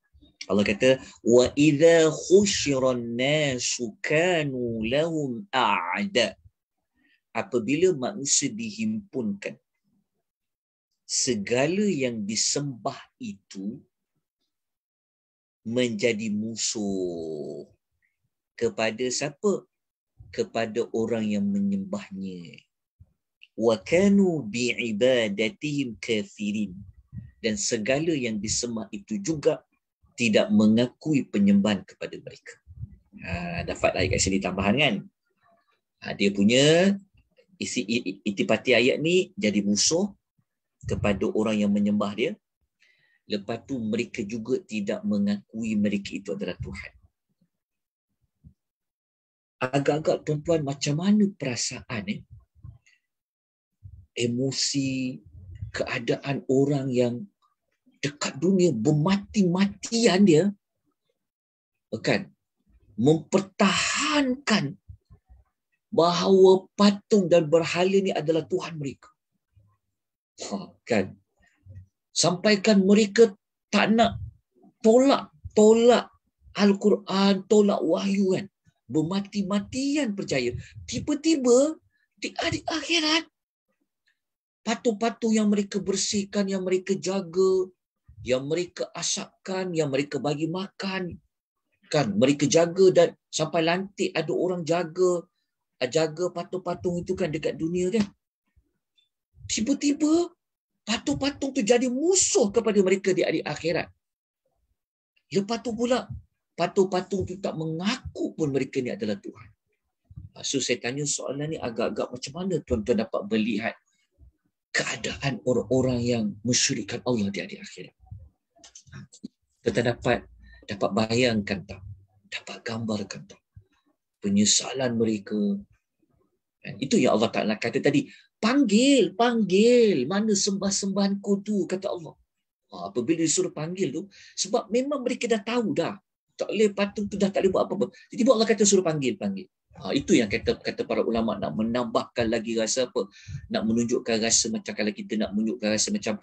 Allah kata wa idza khushiran nasu kanu lahum a'da apabila manusia dihimpunkan segala yang disembah itu menjadi musuh kepada siapa kepada orang yang menyembahnya wa kanu bi ibadatihim kafirin dan segala yang disembah itu juga tidak mengakui penyembahan kepada mereka. Ha, dapat ayat kat sini tambahan kan? Ha, dia punya isi itipati ayat ni jadi musuh kepada orang yang menyembah dia. Lepas tu mereka juga tidak mengakui mereka itu adalah Tuhan. Agak-agak tuan-tuan macam mana perasaan eh? emosi keadaan orang yang dekat dunia bermati-matian dia kan mempertahankan bahawa patung dan berhala ni adalah Tuhan mereka. Ha, kan. Sampaikan mereka tak nak tolak tolak Al-Quran, tolak wahyu kan. Bermati-matian percaya. Tiba-tiba di hari akhirat patung-patung yang mereka bersihkan, yang mereka jaga, yang mereka asapkan, yang mereka bagi makan, kan mereka jaga dan sampai lantik ada orang jaga eh, jaga patung-patung itu kan dekat dunia kan. Tiba-tiba patung-patung tu jadi musuh kepada mereka di hari akhirat. Lepas tu pula patung-patung tu tak mengaku pun mereka ni adalah Tuhan. Ah, so saya tanya soalan ni agak-agak macam mana tuan-tuan dapat melihat keadaan orang-orang yang mensyurikkan Allah di hari akhirat. Kita dapat dapat bayangkan tak? Dapat gambarkan tak? Penyesalan mereka. itu yang Allah Ta'ala kata tadi. Panggil, panggil. Mana sembah-sembahanku tu, kata Allah. Ah, apabila disuruh panggil tu, sebab memang mereka dah tahu dah. Tak boleh patung tu dah tak boleh buat apa-apa. Jadi tiba Allah kata suruh panggil, panggil. Ha, itu yang kata kata para ulama nak menambahkan lagi rasa apa? Nak menunjukkan rasa macam kalau kita nak menunjukkan rasa macam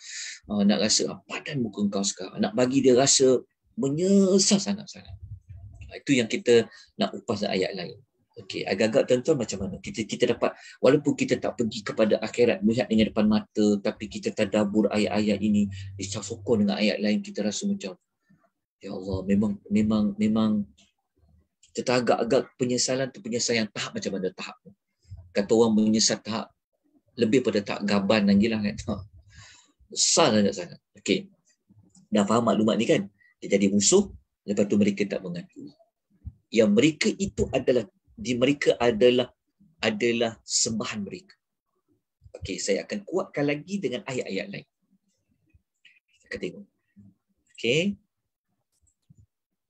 uh, nak rasa apa ah, dan muka kau sekarang. Nak bagi dia rasa menyesal sangat-sangat. Ha, itu yang kita nak upas ayat lain. Okey, agak-agak tuan macam mana? Kita kita dapat walaupun kita tak pergi kepada akhirat melihat dengan depan mata tapi kita tadabur ayat-ayat ini dicafukkan dengan ayat lain kita rasa macam ya Allah memang memang memang kita agak-agak penyesalan tu penyesalan tahap macam mana tahap tu. Kata orang menyesal tahap lebih pada tak gaban dan gila kan. Besar sangat sangat. Okey. Dah faham maklumat ni kan? Dia jadi musuh, lepas tu mereka tak mengaku. Yang mereka itu adalah, di mereka adalah adalah sembahan mereka. Okey, saya akan kuatkan lagi dengan ayat-ayat lain. Kita tengok. Okey.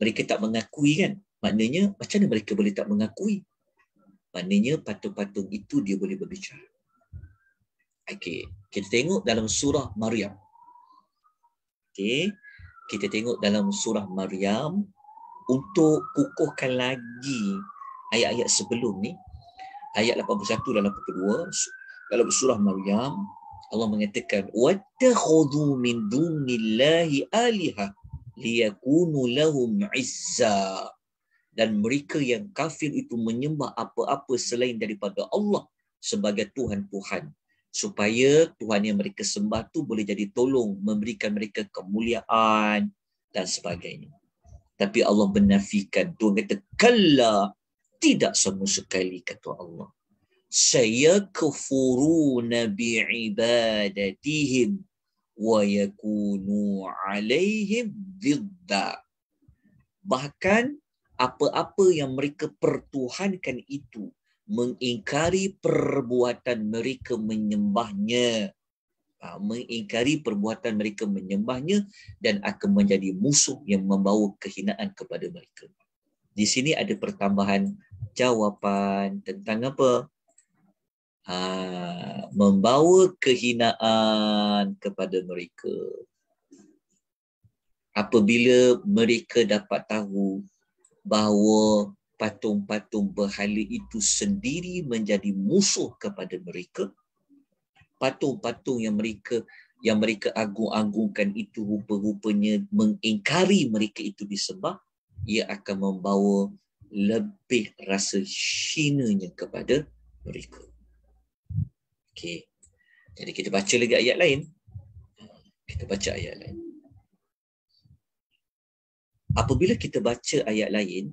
Mereka tak mengakui kan? Maknanya, macam mana mereka boleh tak mengakui? Maknanya, patung-patung itu dia boleh berbicara. Okey, kita tengok dalam surah Maryam. Okey, kita tengok dalam surah Maryam untuk kukuhkan lagi ayat-ayat sebelum ni. Ayat 81 dan 82 dalam surah Maryam Allah mengatakan wattakhudhu min dunillahi alihah liyakunu lahum izzah dan mereka yang kafir itu menyembah apa-apa selain daripada Allah sebagai Tuhan-Tuhan supaya Tuhan yang mereka sembah tu boleh jadi tolong memberikan mereka kemuliaan dan sebagainya. Tapi Allah menafikan. Tuhan kata, kalla tidak sama sekali kata Allah. Saya kufuru nabi ibadatihim wa yakunu alaihim zidda. Bahkan apa-apa yang mereka pertuhankan itu mengingkari perbuatan mereka menyembahnya ha, mengingkari perbuatan mereka menyembahnya dan akan menjadi musuh yang membawa kehinaan kepada mereka. Di sini ada pertambahan jawapan tentang apa? Ha, membawa kehinaan kepada mereka. Apabila mereka dapat tahu bahawa patung-patung berhala itu sendiri menjadi musuh kepada mereka patung-patung yang mereka yang mereka agung-agungkan itu rupa-rupanya mengingkari mereka itu disebab ia akan membawa lebih rasa hinanya kepada mereka. Okey. Jadi kita baca lagi ayat lain. Hmm, kita baca ayat lain apabila kita baca ayat lain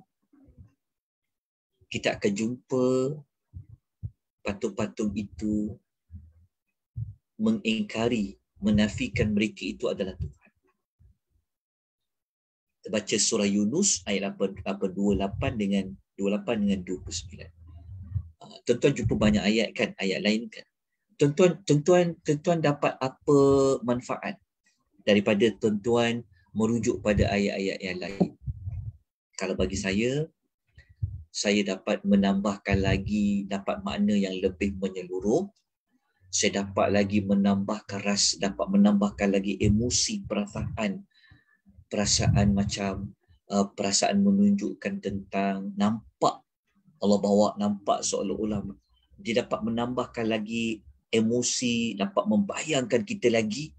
kita akan jumpa patung-patung itu mengingkari menafikan mereka itu adalah Tuhan. Kita baca surah Yunus ayat 28 dengan 28 dengan 29. Ah, tuan-tuan jumpa banyak ayat kan, ayat lain kan. Tuan-tuan, tuan dapat apa manfaat daripada tuan-tuan merujuk pada ayat-ayat yang lain. Kalau bagi saya, saya dapat menambahkan lagi, dapat makna yang lebih menyeluruh. Saya dapat lagi menambahkan ras, dapat menambahkan lagi emosi, perasaan. Perasaan macam, uh, perasaan menunjukkan tentang nampak. Allah bawa nampak seolah-olah. Dia dapat menambahkan lagi emosi, dapat membayangkan kita lagi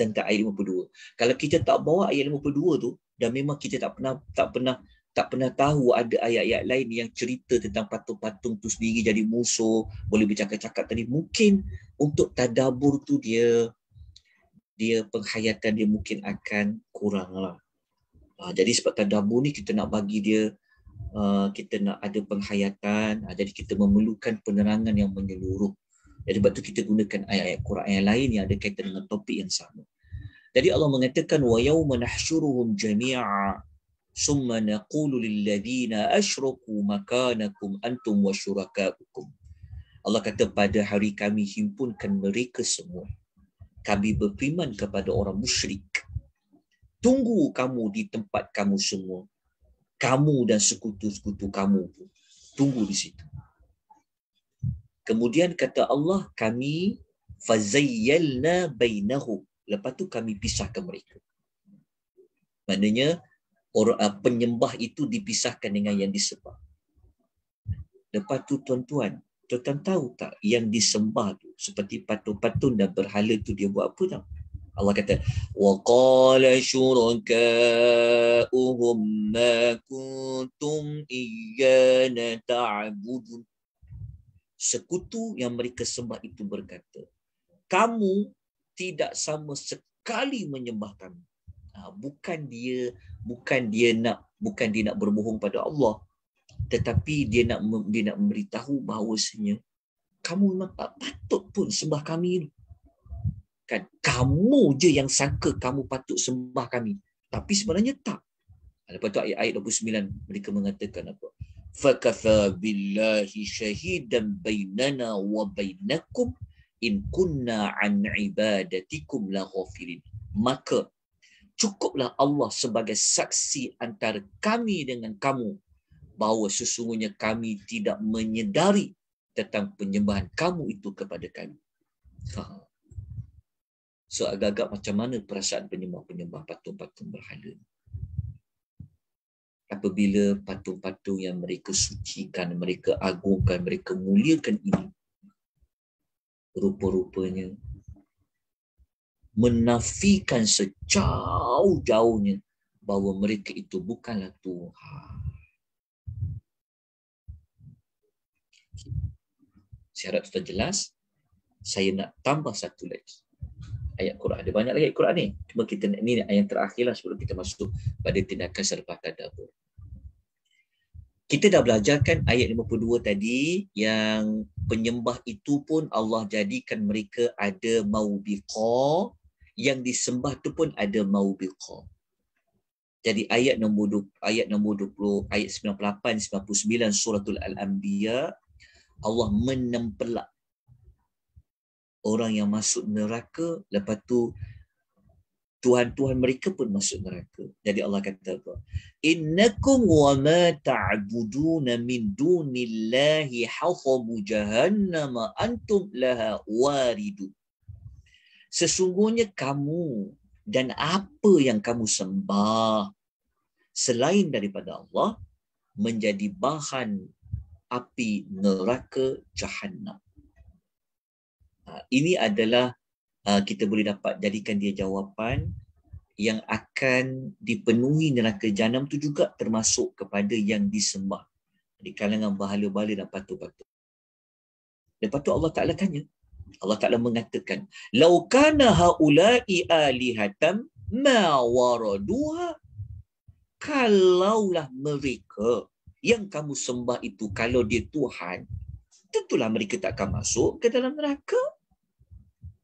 tentang ayat 52. Kalau kita tak bawa ayat 52 tu dan memang kita tak pernah tak pernah tak pernah tahu ada ayat-ayat lain yang cerita tentang patung-patung tu sendiri jadi musuh, boleh bercakap-cakap tadi mungkin untuk tadabur tu dia dia penghayatan dia mungkin akan kuranglah. lah. Ha, jadi sebab tadabur ni kita nak bagi dia uh, kita nak ada penghayatan, ha, jadi kita memerlukan penerangan yang menyeluruh. Jadi sebab itu kita gunakan ayat-ayat Quran yang lain yang ada kaitan dengan topik yang sama. Jadi Allah mengatakan wa yauma nahsyuruhum jami'a summa naqulu lilladheena asyraku makanakum antum wa syurakaukum. Allah kata pada hari kami himpunkan mereka semua. Kami berfirman kepada orang musyrik. Tunggu kamu di tempat kamu semua. Kamu dan sekutu-sekutu kamu pun. Tunggu di situ. Kemudian kata Allah kami fazayyalna bainahu. Lepas tu kami pisahkan mereka. Maknanya orang uh, penyembah itu dipisahkan dengan yang disembah. Lepas tu tuan-tuan, tuan-tuan tahu tak yang disembah tu seperti patung-patung dan berhala tu dia buat apa tak? Allah kata waqala syuraka'uhum ma kuntum iyyana ta'budun sekutu yang mereka sembah itu berkata, kamu tidak sama sekali menyembah kami. Ah, bukan dia, bukan dia nak, bukan dia nak berbohong pada Allah, tetapi dia nak dia nak memberitahu bahawasanya kamu memang tak patut pun sembah kami ini. Kan kamu je yang sangka kamu patut sembah kami, tapi sebenarnya tak. Lepas tu ayat 29 mereka mengatakan apa? فكفى بالله شهيدا بيننا وبينكم إن كنا عن عبادتكم لغافلين maka cukuplah Allah sebagai saksi antara kami dengan kamu bahawa sesungguhnya kami tidak menyedari tentang penyembahan kamu itu kepada kami. So agak-agak macam mana perasaan penyembah-penyembah patung-patung berhala ni? apabila patung-patung yang mereka sucikan, mereka agungkan, mereka muliakan ini rupa-rupanya menafikan sejauh-jauhnya bahawa mereka itu bukanlah Tuhan. Saya harap sudah jelas. Saya nak tambah satu lagi ayat Quran. Ada banyak lagi ayat Quran ni. Cuma kita ni yang terakhirlah sebelum kita masuk pada tindakan selepas tadabbur. Kita dah belajarkan ayat 52 tadi yang penyembah itu pun Allah jadikan mereka ada maubiqa yang disembah tu pun ada maubiqa. Jadi ayat nombor 20, ayat nombor 20 ayat 98 99 suratul al-anbiya Allah menempelak orang yang masuk neraka lepas tu tuhan-tuhan mereka pun masuk neraka jadi Allah kata apa innakum wa ma ta'budun min dunillahi hasabu jahannam antum laha waridu sesungguhnya kamu dan apa yang kamu sembah selain daripada Allah menjadi bahan api neraka jahannam Ah, ini adalah ah, kita boleh dapat jadikan dia jawapan yang akan dipenuhi neraka jahanam tu juga termasuk kepada yang disembah di kalangan bahala-bahala dan patut-patut. Lepas tu Allah Ta'ala tanya. Allah Ta'ala mengatakan, Lau kana haulai alihatam ma waraduha. Kalaulah mereka yang kamu sembah itu, kalau dia Tuhan, tentulah mereka tak akan masuk ke dalam neraka.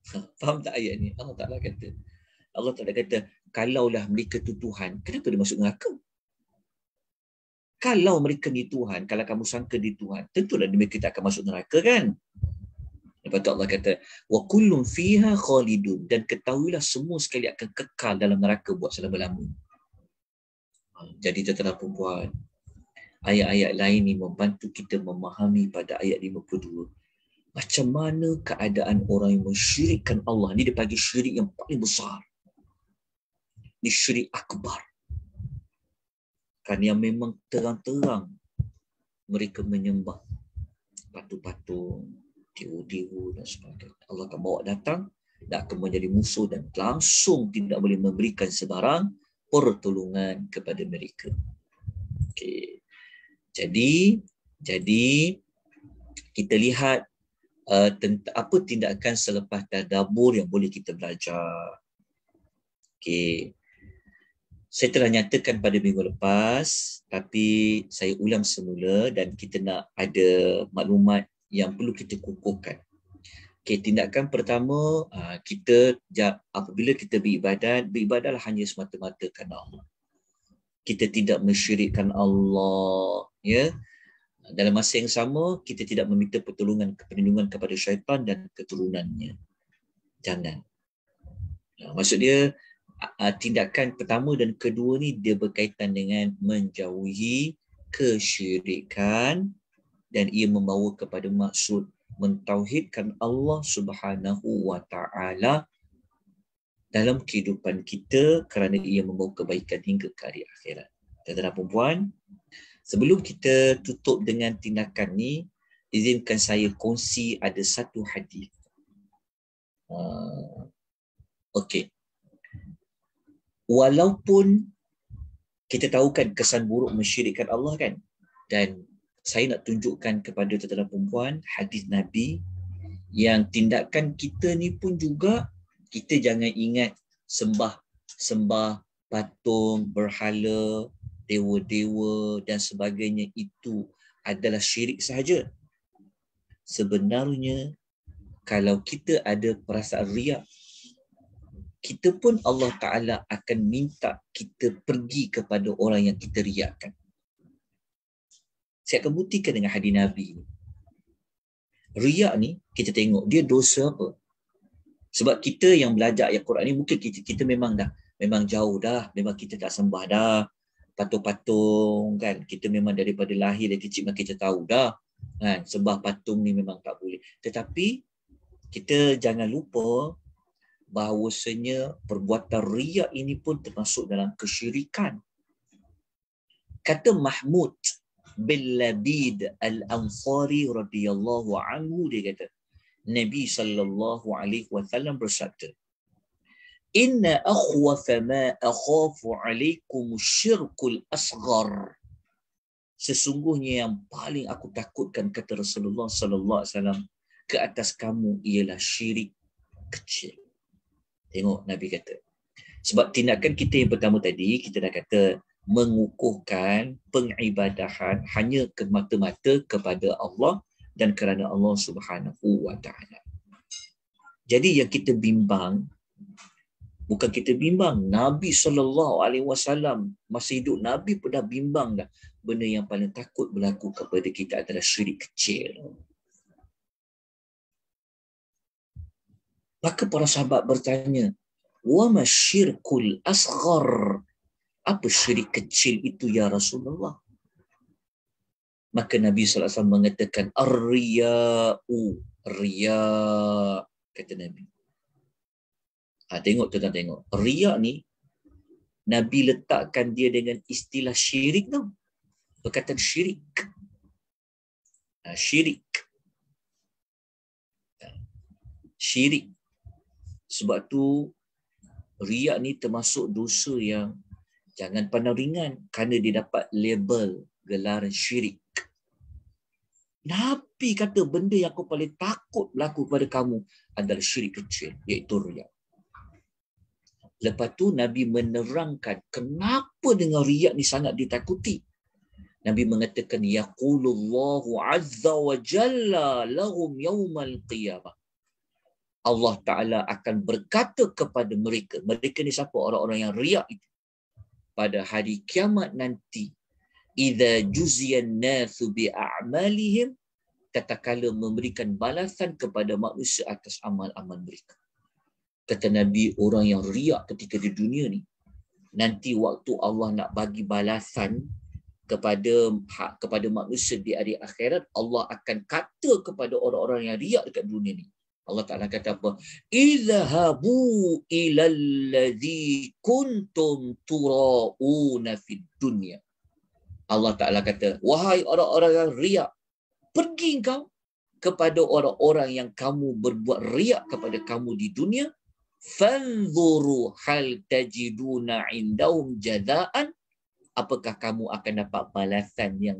Faham tak ayat ni? Allah Ta'ala kata. Allah Ta'ala kata, kalaulah mereka tu Tuhan, kenapa dia masuk neraka? Kalau mereka ni Tuhan, kalau kamu sangka dia Tuhan, tentulah mereka tak akan masuk neraka kan? Lepas tu Allah kata, wa kullum fiha khalidun dan ketahuilah semua sekali akan kekal dalam neraka buat selama-lamanya. Ha, jadi tuan-tuan perempuan, ayat-ayat lain ini membantu kita memahami pada ayat 52 macam mana keadaan orang yang mensyirikkan Allah ni dia panggil syirik yang paling besar ni syirik akbar kan yang memang terang-terang mereka menyembah patung-patung dewa-dewa dan sebagainya Allah akan bawa datang dan akan menjadi musuh dan langsung tidak boleh memberikan sebarang pertolongan kepada mereka Okay, jadi jadi kita lihat Uh, tenta, apa tindakan selepas tadabur yang boleh kita belajar. Okey. Saya telah nyatakan pada minggu lepas tapi saya ulang semula dan kita nak ada maklumat yang perlu kita kukuhkan. Okey, tindakan pertama uh, kita apabila kita beribadat, beribadatlah hanya semata-mata kerana Allah. Kita tidak mensyirikkan Allah, ya. Yeah? dalam masa yang sama kita tidak meminta pertolongan perlindungan kepada syaitan dan keturunannya jangan ya, maksud dia tindakan pertama dan kedua ni dia berkaitan dengan menjauhi kesyirikan dan ia membawa kepada maksud mentauhidkan Allah Subhanahu wa taala dalam kehidupan kita kerana ia membawa kebaikan hingga ke hari akhirat. Tuan-tuan dan puan-puan, Sebelum kita tutup dengan tindakan ni, izinkan saya kongsi ada satu hadis. Uh, Okey. Walaupun kita tahu kan kesan buruk mensyirikkan Allah kan? Dan saya nak tunjukkan kepada tuan-tuan perempuan hadis Nabi yang tindakan kita ni pun juga kita jangan ingat sembah sembah patung berhala dewa-dewa dan sebagainya itu adalah syirik sahaja. Sebenarnya kalau kita ada perasaan riak kita pun Allah Ta'ala akan minta kita pergi kepada orang yang kita riakkan. Saya akan buktikan dengan hadis Nabi ini. Riak ni, kita tengok dia dosa apa. Sebab kita yang belajar ayat Quran ni, mungkin kita, kita memang dah, memang jauh dah, memang kita tak sembah dah, patung-patung kan kita memang daripada lahir dari kecil kita tahu dah kan sebab patung ni memang tak boleh tetapi kita jangan lupa bahawasanya perbuatan ria ini pun termasuk dalam kesyirikan kata Mahmud bin Labid al Anfari radhiyallahu anhu dia kata Nabi sallallahu alaihi wasallam bersabda إن أخوف ما أخاف عليكم الشرك الأصغر Sesungguhnya yang paling aku takutkan kata Rasulullah sallallahu alaihi wasallam ke atas kamu ialah syirik kecil. Tengok Nabi kata. Sebab tindakan kita yang pertama tadi kita dah kata mengukuhkan pengibadahan hanya ke mata-mata kepada Allah dan kerana Allah Subhanahu wa taala. Jadi yang kita bimbang Bukan kita bimbang. Nabi saw. Masih hidup Nabi pernah bimbang dah. Benda yang paling takut berlaku kepada kita adalah syirik kecil. Maka para sahabat bertanya, "Wa ma syirkul asghar?" Apa syirik kecil itu ya Rasulullah? Maka Nabi saw mengatakan, "Ar-riya'u." Riya kata Nabi Ha, tengok tuan tengok. Riak ni, Nabi letakkan dia dengan istilah syirik tau. Perkataan syirik. Ha, syirik. Ha, syirik. Sebab tu, riak ni termasuk dosa yang jangan pandang ringan kerana dia dapat label gelaran syirik. Nabi kata benda yang aku paling takut berlaku kepada kamu adalah syirik kecil iaitu riak. Lepas tu Nabi menerangkan kenapa dengan riak ni sangat ditakuti. Nabi mengatakan yaqulullahu azza wa jalla lahum yaumal qiyamah. Allah Ta'ala akan berkata kepada mereka. Mereka ni siapa? Orang-orang yang riak itu. Pada hari kiamat nanti. Iza juzian nasu bi'a'malihim. Katakala memberikan balasan kepada manusia atas amal-amal mereka kata Nabi orang yang riak ketika di dunia ni nanti waktu Allah nak bagi balasan kepada hak kepada manusia di hari akhirat Allah akan kata kepada orang-orang yang riak dekat dunia ni Allah Taala kata apa ilhabu ilal ladzi kuntum turauna fid dunya Allah Taala kata wahai orang-orang yang riak pergi kau kepada orang-orang yang kamu berbuat riak kepada kamu di dunia fanzuru hal tajiduna indahum jazaan apakah kamu akan dapat balasan yang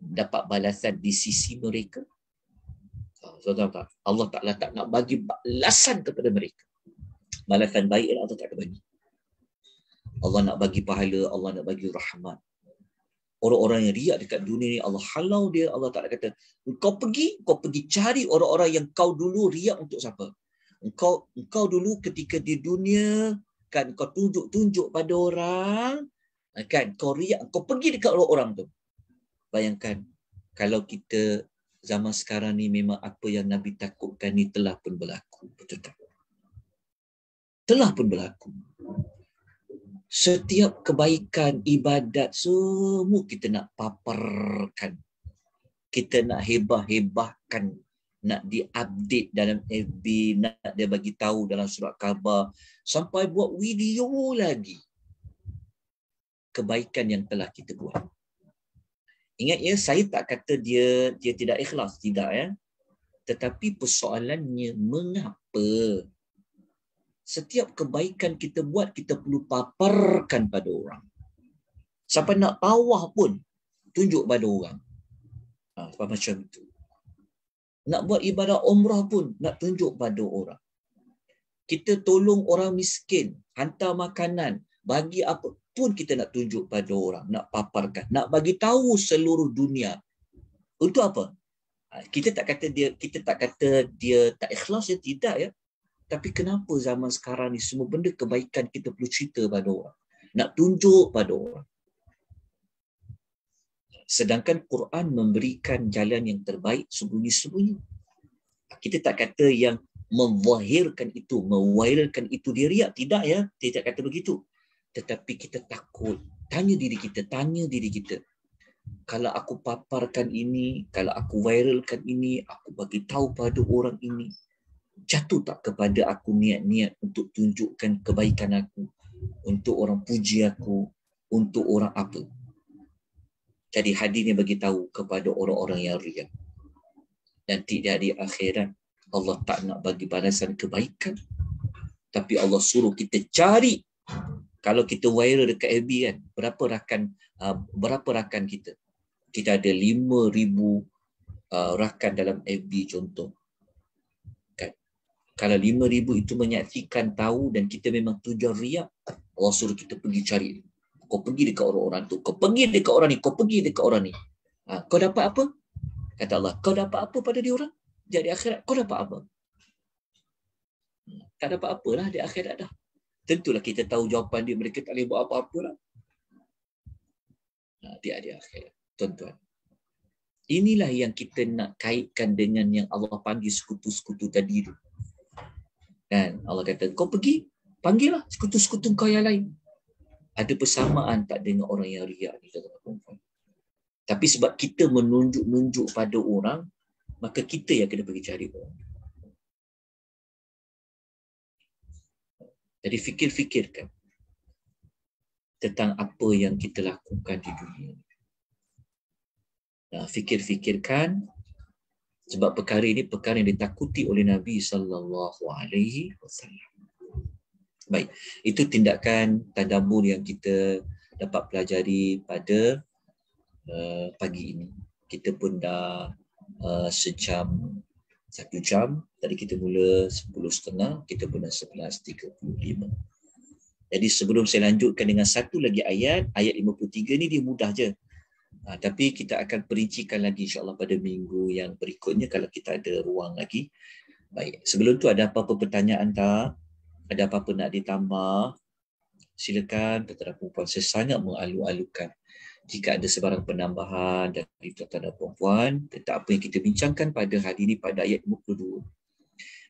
dapat balasan di sisi mereka Saudara, Allah Taala tak nak bagi balasan kepada mereka balasan baik lah Allah tak akan bagi Allah nak bagi pahala Allah nak bagi rahmat orang-orang yang riak dekat dunia ni Allah halau dia Allah Taala kata kau pergi kau pergi cari orang-orang yang kau dulu riak untuk siapa engkau engkau dulu ketika di dunia kan kau tunjuk-tunjuk pada orang eh, kan kau riak kau pergi dekat orang, -orang tu bayangkan kalau kita zaman sekarang ni memang apa yang nabi takutkan ni telah pun berlaku telah pun berlaku setiap kebaikan ibadat semua kita nak paparkan kita nak hebah-hebahkan nak diupdate dalam FB, nak dia bagi tahu dalam surat khabar, sampai buat video lagi kebaikan yang telah kita buat. Ingat ya, saya tak kata dia dia tidak ikhlas, tidak ya. Tetapi persoalannya mengapa setiap kebaikan kita buat kita perlu paparkan pada orang. Sampai nak tawah pun tunjuk pada orang. Ha, macam itu nak buat ibadah umrah pun nak tunjuk pada orang. Kita tolong orang miskin, hantar makanan, bagi apa pun kita nak tunjuk pada orang, nak paparkan, nak bagi tahu seluruh dunia. Untuk apa? Ha, kita tak kata dia kita tak kata dia tak ikhlas ya tidak ya. Tapi kenapa zaman sekarang ni semua benda kebaikan kita perlu cerita pada orang. Nak tunjuk pada orang sedangkan Quran memberikan jalan yang terbaik sembunyi-sembunyi. Kita tak kata yang memwahirkan itu, mewairkan itu dia riak. Tidak ya, dia tak kata begitu. Tetapi kita takut. Tanya diri kita, tanya diri kita. Kalau aku paparkan ini, kalau aku viralkan ini, aku bagi tahu pada orang ini, jatuh tak kepada aku niat-niat untuk tunjukkan kebaikan aku, untuk orang puji aku, untuk orang apa. Jadi hadis ini bagi tahu kepada orang-orang yang ria. Nanti dia di akhirat Allah tak nak bagi balasan kebaikan. Tapi Allah suruh kita cari. Kalau kita viral dekat FB kan, berapa rakan ah, berapa rakan kita? Kita ada 5000 ribu uh, rakan dalam FB contoh. Kan? Kalau 5000 itu menyaksikan tahu dan kita memang tujuan riak, Allah suruh kita pergi cari. Itu kau pergi dekat orang-orang tu, kau pergi dekat orang ni, kau pergi dekat orang ni. Ha, kau dapat apa? Kata Allah, kau dapat apa pada dia orang? Jadi akhirat kau dapat apa? Hmm, tak dapat apalah di akhirat dah. Tentulah kita tahu jawapan dia, mereka tak boleh buat apa-apa lah. Ha, dia di akhirat. Tuan-tuan. Inilah yang kita nak kaitkan dengan yang Allah panggil sekutu-sekutu tadi tu. Dan Allah kata, kau pergi, panggil lah sekutu-sekutu kau yang lain ada persamaan tak dengan orang yang riak ni tuan-tuan puan-puan tapi sebab kita menunjuk-nunjuk pada orang maka kita yang kena pergi cari orang jadi fikir-fikirkan tentang apa yang kita lakukan di dunia nah, fikir-fikirkan sebab perkara ini perkara yang ditakuti oleh Nabi sallallahu alaihi wasallam. Baik, itu tindakan tadabbur yang kita dapat pelajari pada uh, pagi ini. Kita pun dah uh, sejam satu jam. Tadi kita mula 10.30, kita pun dah 11.35. Jadi sebelum saya lanjutkan dengan satu lagi ayat, ayat 53 ni dia mudah je. Uh, tapi kita akan perincikan lagi insyaAllah pada minggu yang berikutnya kalau kita ada ruang lagi. Baik, sebelum tu ada apa-apa pertanyaan tak? ada apa-apa nak ditambah, silakan tetera perempuan. Saya sangat mengalu-alukan jika ada sebarang penambahan dari tetera perempuan tentang apa yang kita bincangkan pada hari ini pada ayat 22.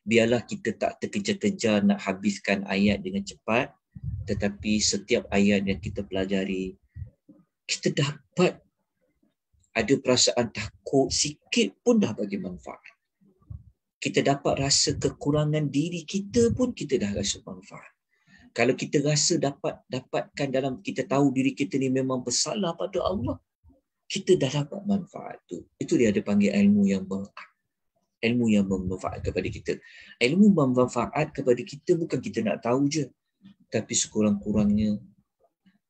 Biarlah kita tak terkejar-kejar nak habiskan ayat dengan cepat tetapi setiap ayat yang kita pelajari kita dapat ada perasaan takut sikit pun dah bagi manfaat kita dapat rasa kekurangan diri kita pun kita dah rasa manfaat. Kalau kita rasa dapat dapatkan dalam kita tahu diri kita ni memang bersalah pada Allah, kita dah dapat manfaat tu. Itu dia ada panggil ilmu yang bermanfaat. Ilmu yang bermanfaat kepada kita. Ilmu bermanfaat kepada kita bukan kita nak tahu je. Tapi sekurang-kurangnya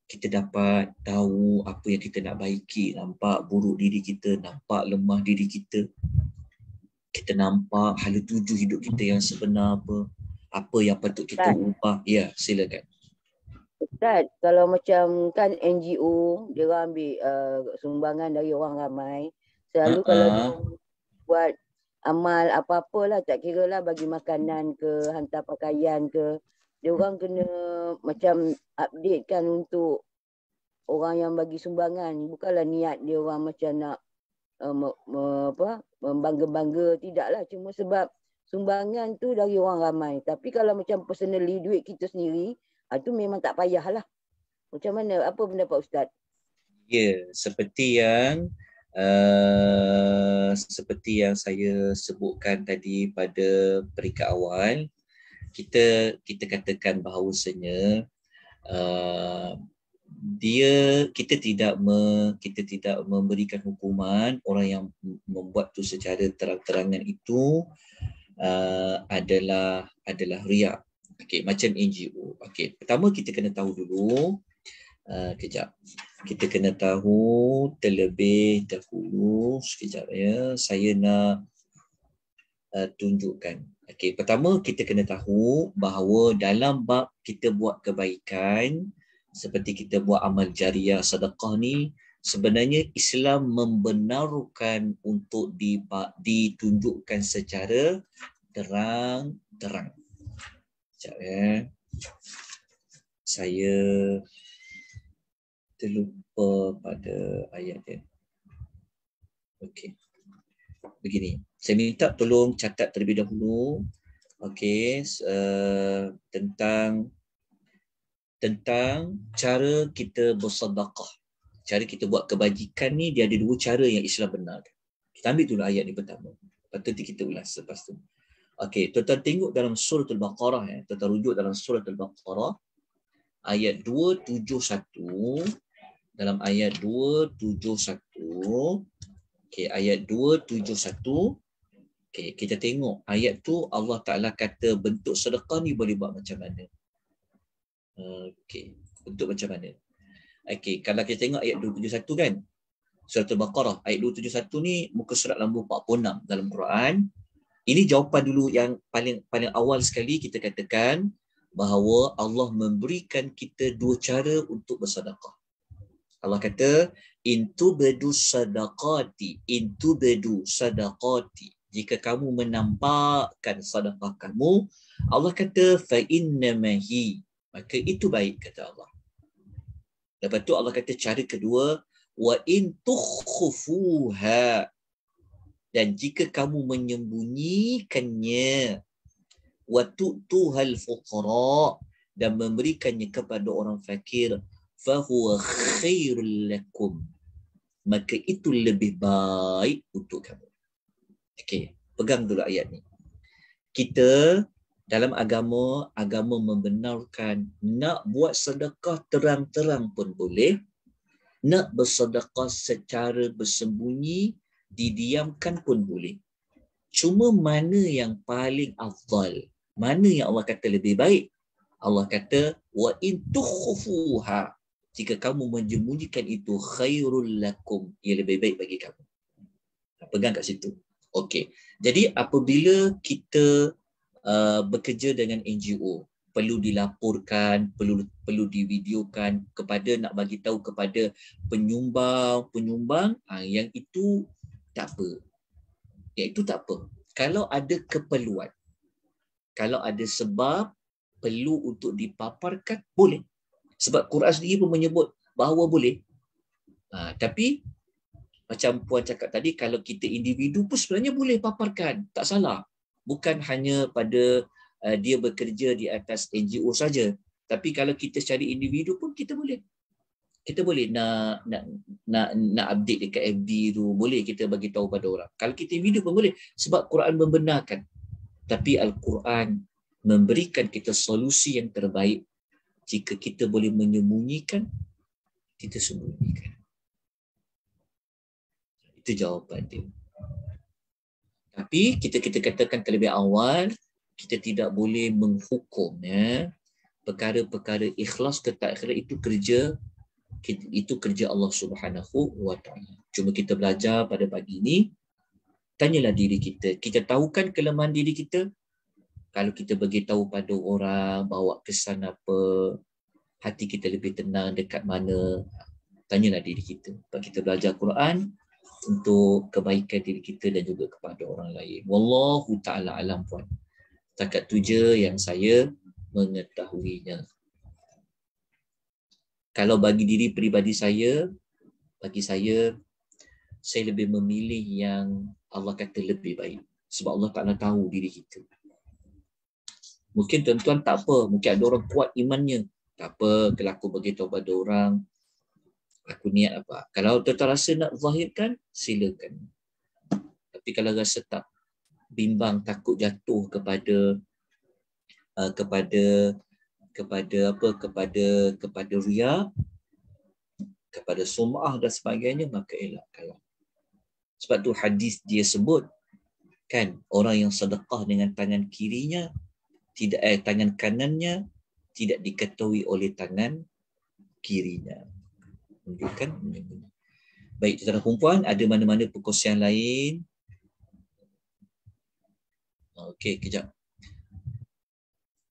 kita dapat tahu apa yang kita nak baiki, nampak buruk diri kita, nampak lemah diri kita kita nampak hala tuju hidup kita yang sebenar apa apa yang patut kita Ustaz. ubah ya silakan Ustaz, kalau macam kan NGO dia orang ambil uh, sumbangan dari orang ramai selalu uh-uh. kalau dia buat amal apa-apalah tak kira lah bagi makanan ke hantar pakaian ke dia orang kena macam update kan untuk orang yang bagi sumbangan bukanlah niat dia orang macam nak uh, apa membangga-bangga tidaklah cuma sebab sumbangan tu dari orang ramai tapi kalau macam personally duit kita sendiri itu ah, memang tak payahlah macam mana apa pendapat ustaz ya yeah, seperti yang uh, seperti yang saya sebutkan tadi pada peringkat awal kita kita katakan bahawasanya uh, dia kita tidak me, kita tidak memberikan hukuman orang yang membuat tu secara terang-terangan itu uh, adalah adalah ria, Okey, macam NGO. Okey, pertama kita kena tahu dulu uh, kejap. Kita kena tahu terlebih dahulu sekejap ya. Saya nak Uh, tunjukkan. Okey, pertama kita kena tahu bahawa dalam bab kita buat kebaikan, uh, seperti kita buat amal jariah sedekah ni sebenarnya Islam membenarkan untuk ditunjukkan secara terang-terang. Sekejap ya. Saya terlupa pada ayat dia. Okey. Begini. Saya minta tolong catat terlebih dahulu. Okey. Uh, tentang tentang cara kita bersedekah. Cara kita buat kebajikan ni dia ada dua cara yang Islam benar. Kita ambil dulu ayat ni pertama. Lepas tu kita ulas selepas tu. Okey, tuan-tuan tengok dalam surat Al-Baqarah ya. Eh. Tuan-tuan rujuk dalam surat Al-Baqarah ayat 271 dalam ayat 271 okey ayat 271 Okay, kita tengok ayat tu Allah Taala kata bentuk sedekah ni boleh buat macam mana Okey, untuk macam mana? Okey, kalau kita tengok ayat 271 kan? surat Al-Baqarah ayat 271 ni muka surat nombor 46 dalam Quran. Ini jawapan dulu yang paling paling awal sekali kita katakan bahawa Allah memberikan kita dua cara untuk bersedekah. Allah kata intu bedu sadaqati intu bedu sadaqati jika kamu menampakkan sedekah kamu Allah kata fa innamahi maka itu baik kata Allah. Lepas tu Allah kata cara kedua wa in tukhfuha dan jika kamu menyembunyikannya wa tu'tuhal fuqara dan memberikannya kepada orang fakir fa huwa khairul lakum maka itu lebih baik untuk kamu. Okey, pegang dulu ayat ni. Kita dalam agama agama membenarkan nak buat sedekah terang-terang pun boleh nak bersedekah secara bersembunyi didiamkan pun boleh cuma mana yang paling afdal mana yang Allah kata lebih baik Allah kata wa in tukhfuha jika kamu menjemunyikan itu khairul lakum ia lebih baik bagi kamu pegang kat situ okey jadi apabila kita Uh, bekerja dengan NGO perlu dilaporkan perlu perlu divideokan kepada nak bagi tahu kepada penyumbang penyumbang ah, yang itu tak apa yang itu tak apa kalau ada keperluan kalau ada sebab perlu untuk dipaparkan boleh sebab Quran sendiri pun menyebut bahawa boleh ha, tapi macam puan cakap tadi kalau kita individu pun sebenarnya boleh paparkan tak salah bukan hanya pada uh, dia bekerja di atas NGO saja tapi kalau kita cari individu pun kita boleh kita boleh nak nak nak nak update dekat FB tu boleh kita bagi tahu pada orang kalau kita individu pun boleh sebab Quran membenarkan tapi al-Quran memberikan kita solusi yang terbaik jika kita boleh menyembunyikan kita sembunyikan itu jawapan dia tapi kita kita katakan terlebih awal kita tidak boleh menghukum ya perkara-perkara ikhlas ke tak ikhlas itu kerja itu kerja Allah Subhanahu wa taala. Cuma kita belajar pada pagi ini tanyalah diri kita, kita tahu kan kelemahan diri kita? Kalau kita bagi tahu pada orang bawa kesan apa, hati kita lebih tenang dekat mana? Tanyalah diri kita. Kalau kita belajar Quran, untuk kebaikan diri kita dan juga kepada orang lain. Wallahu ta'ala alam puan. Takat tu je yang saya mengetahuinya. Kalau bagi diri peribadi saya, bagi saya, saya lebih memilih yang Allah kata lebih baik. Sebab Allah tak nak tahu diri kita. Mungkin tuan-tuan tak apa. Mungkin ada orang kuat imannya. Tak apa, kelaku bagi taubat orang aku niat apa. Kalau terasa nak zahirkan, silakan. Tapi kalau rasa tak bimbang, takut jatuh kepada uh, kepada kepada apa kepada kepada ria kepada sumah dan sebagainya maka elak kalau. sebab tu hadis dia sebut kan orang yang sedekah dengan tangan kirinya tidak eh, tangan kanannya tidak diketahui oleh tangan kirinya menunjukkan benda Baik, tuan-tuan perempuan, ada mana-mana perkongsian lain? Okey, kejap.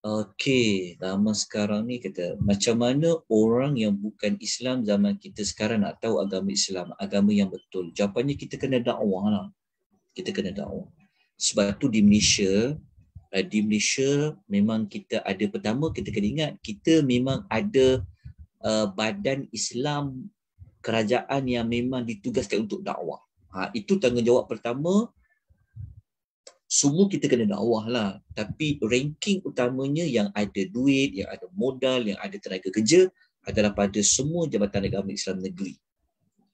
Okey, zaman sekarang ni kita. macam mana orang yang bukan Islam zaman kita sekarang nak tahu agama Islam, agama yang betul? Jawapannya kita kena dakwah lah. Kita kena dakwah. Sebab tu di Malaysia, eh, di Malaysia memang kita ada pertama kita kena ingat kita memang ada uh, badan Islam kerajaan yang memang ditugaskan untuk dakwah. Ha, itu tanggungjawab pertama. Semua kita kena dakwah lah. Tapi ranking utamanya yang ada duit, yang ada modal, yang ada tenaga kerja adalah pada semua Jabatan Agama Islam Negeri.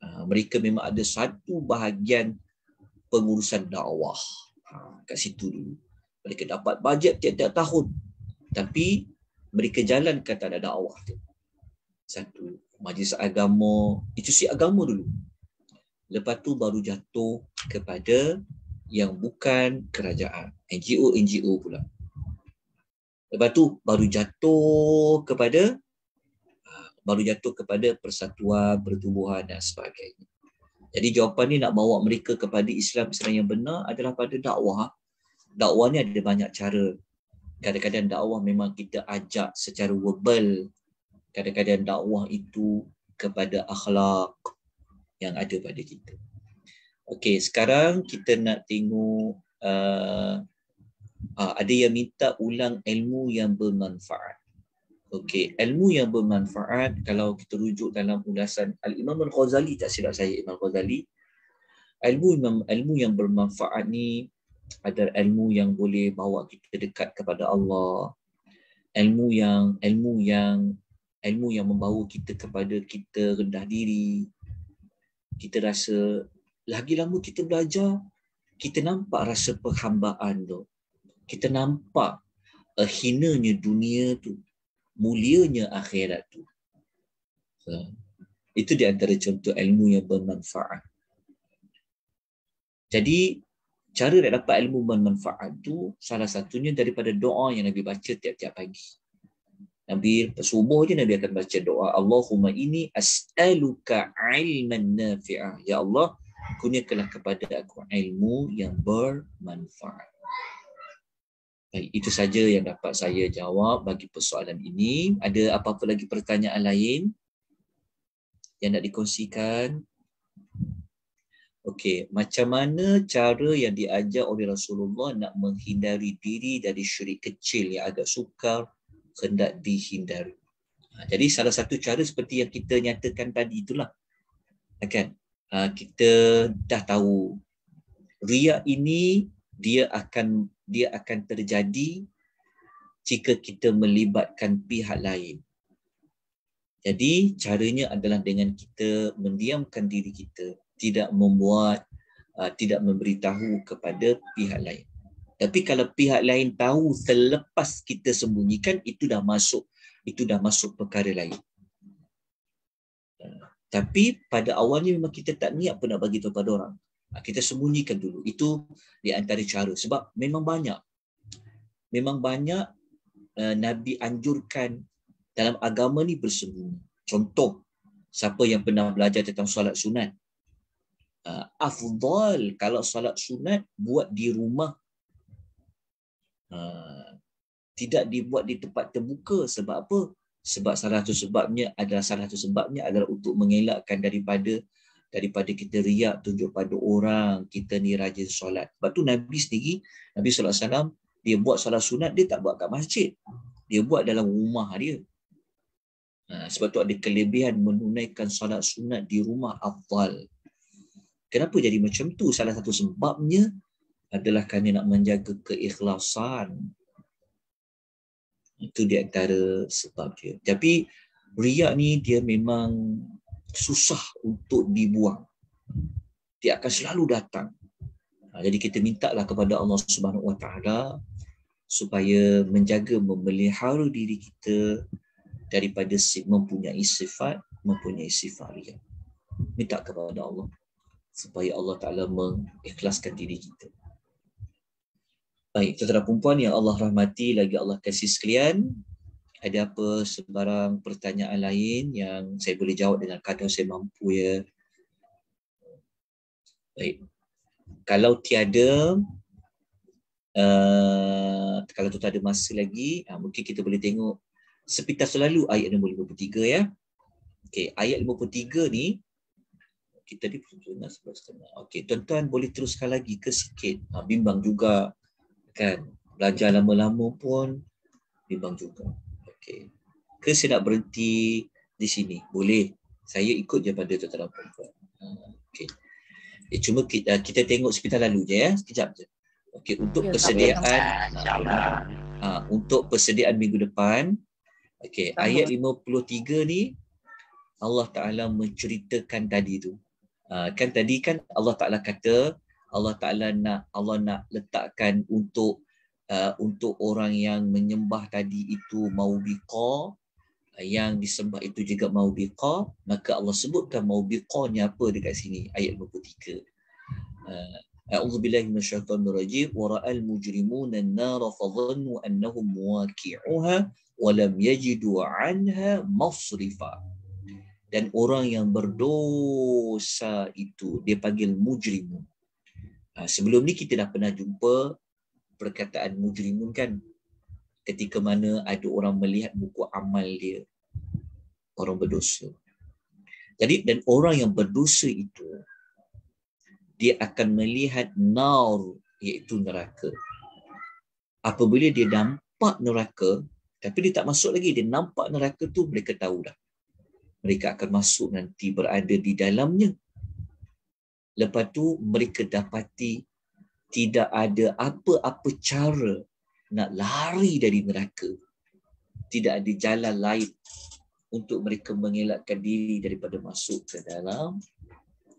Ha, mereka memang ada satu bahagian pengurusan dakwah. Ha, kat situ dulu. Mereka dapat bajet tiap-tiap tahun. Tapi mereka jalankan tak ada dakwah. Tu satu majlis agama institusi agama dulu lepas tu baru jatuh kepada yang bukan kerajaan NGO NGO pula lepas tu baru jatuh kepada ah, baru jatuh kepada persatuan pertubuhan dan sebagainya jadi jawapan ni nak bawa mereka kepada Islam Islam yang benar adalah pada dakwah dakwah ni ada banyak cara kadang-kadang dakwah memang kita ajak secara verbal kadang-kadang dakwah itu kepada akhlak yang ada pada kita. Okey, sekarang kita nak tengok uh, uh, ada yang minta ulang ilmu yang bermanfaat. Okey, ilmu yang bermanfaat kalau kita rujuk dalam ulasan Al-Imam Al-Ghazali tak silap saya Imam Al-Ghazali. Ilmu Imam ilmu yang bermanfaat ni ada ilmu yang boleh bawa kita dekat kepada Allah. Ilmu yang ilmu yang ilmu yang membawa kita kepada kita rendah diri kita rasa lagi lama kita belajar kita nampak rasa perhambaan tu kita nampak uh, hinanya dunia tu mulianya akhirat tu so, ha. itu di antara contoh ilmu yang bermanfaat jadi cara nak dapat ilmu bermanfaat tu salah satunya daripada doa yang Nabi baca tiap-tiap pagi Nabi subuh je Nabi akan baca doa Allahumma ini as'aluka ilman nafi'ah ya Allah kurniakanlah kepada aku ilmu yang bermanfaat. Baik, itu saja yang dapat saya jawab bagi persoalan ini. Ada apa-apa lagi pertanyaan lain yang nak dikongsikan? Okey, macam mana cara yang diajar oleh Rasulullah nak menghindari diri dari syirik kecil yang agak sukar hendak dihindari. Ha, jadi salah satu cara seperti yang kita nyatakan tadi itulah. Ha, kan? Ha, kita dah tahu ria ini dia akan dia akan terjadi jika kita melibatkan pihak lain. Jadi caranya adalah dengan kita mendiamkan diri kita, tidak membuat, tidak memberitahu kepada pihak lain. Tapi kalau pihak lain tahu selepas kita sembunyikan, itu dah masuk. Itu dah masuk perkara lain. Eh, tapi pada awalnya memang kita tak niat pun nak bagi tahu pada orang. Ah, kita sembunyikan dulu. Itu di antara cara. Sebab memang banyak. Memang banyak eh, Nabi anjurkan dalam agama ni bersembunyi. Contoh, siapa yang pernah belajar tentang solat sunat. Ah, afdal kalau solat sunat buat di rumah Ah, tidak dibuat di tempat terbuka sebab apa? Sebab salah satu sebabnya adalah salah satu sebabnya adalah untuk mengelakkan daripada daripada kita riak tunjuk pada orang kita ni rajin solat. Sebab tu Nabi sendiri Nabi Sallallahu Alaihi Wasallam dia buat solat sunat dia tak buat kat masjid. Dia buat dalam rumah dia. Ha, sebab tu ada kelebihan menunaikan solat sunat di rumah afdal. Kenapa jadi macam tu? Salah satu sebabnya adalah kami nak menjaga keikhlasan. Itu di antara sebab dia. Tapi ria ni dia memang susah untuk dibuang. Dia akan selalu datang. Ha, jadi kita mintalah kepada Allah Subhanahu Wa Taala supaya menjaga memelihara diri kita daripada mempunyai sifat mempunyai sifat ria. Minta kepada Allah supaya Allah Taala mengikhlaskan diri kita. Baik, tuan-tuan perempuan yang Allah rahmati lagi Allah kasih sekalian. Ada apa sebarang pertanyaan lain yang saya boleh jawab dengan kadar saya mampu ya. Baik. Kalau tiada uh, kalau tu tak ada masa lagi, uh, mungkin kita boleh tengok sepintas selalu ayat nombor 53 ya. Okey, ayat 53 ni kita di pertunjukan sebelah sana. Okey, tuan-tuan boleh teruskan lagi ke sikit. Uh, bimbang juga kan belajar lama-lama pun bimbang juga okey ke saya nak berhenti di sini boleh saya ikut je pada tuan-tuan dan puan ha, okey eh, cuma kita, eh, kita tengok sekitar lalu je ya sekejap je okey untuk ya, persediaan insyaallah ha, untuk persediaan minggu depan okey ayat 53 ni Allah Taala menceritakan tadi tu uh, kan tadi kan Allah Taala kata Allah Taala nak Allah nak letakkan untuk uh, untuk orang yang menyembah tadi itu mau biqa yang disembah itu juga mau biqa maka Allah sebutkan mau biqanya apa dekat sini ayat 23 uh, A'udzu billahi minasyaitonir rajim wa ra'al mujrimuna an-nara fa dhannu annahum muwaqi'uha wa lam yajidu 'anha masrifa dan orang yang berdosa itu dia panggil mujrimun Ah, sebelum ni kita dah pernah jumpa perkataan mujrimun kan ketika mana ada orang melihat buku amal dia orang berdosa jadi dan orang yang berdosa itu dia akan melihat nar iaitu neraka apabila dia nampak neraka tapi dia tak masuk lagi dia nampak neraka tu mereka tahu dah mereka akan masuk nanti berada di dalamnya Lepas tu mereka dapati tidak ada apa-apa cara nak lari dari neraka. Tidak ada jalan lain untuk mereka mengelakkan diri daripada masuk ke dalam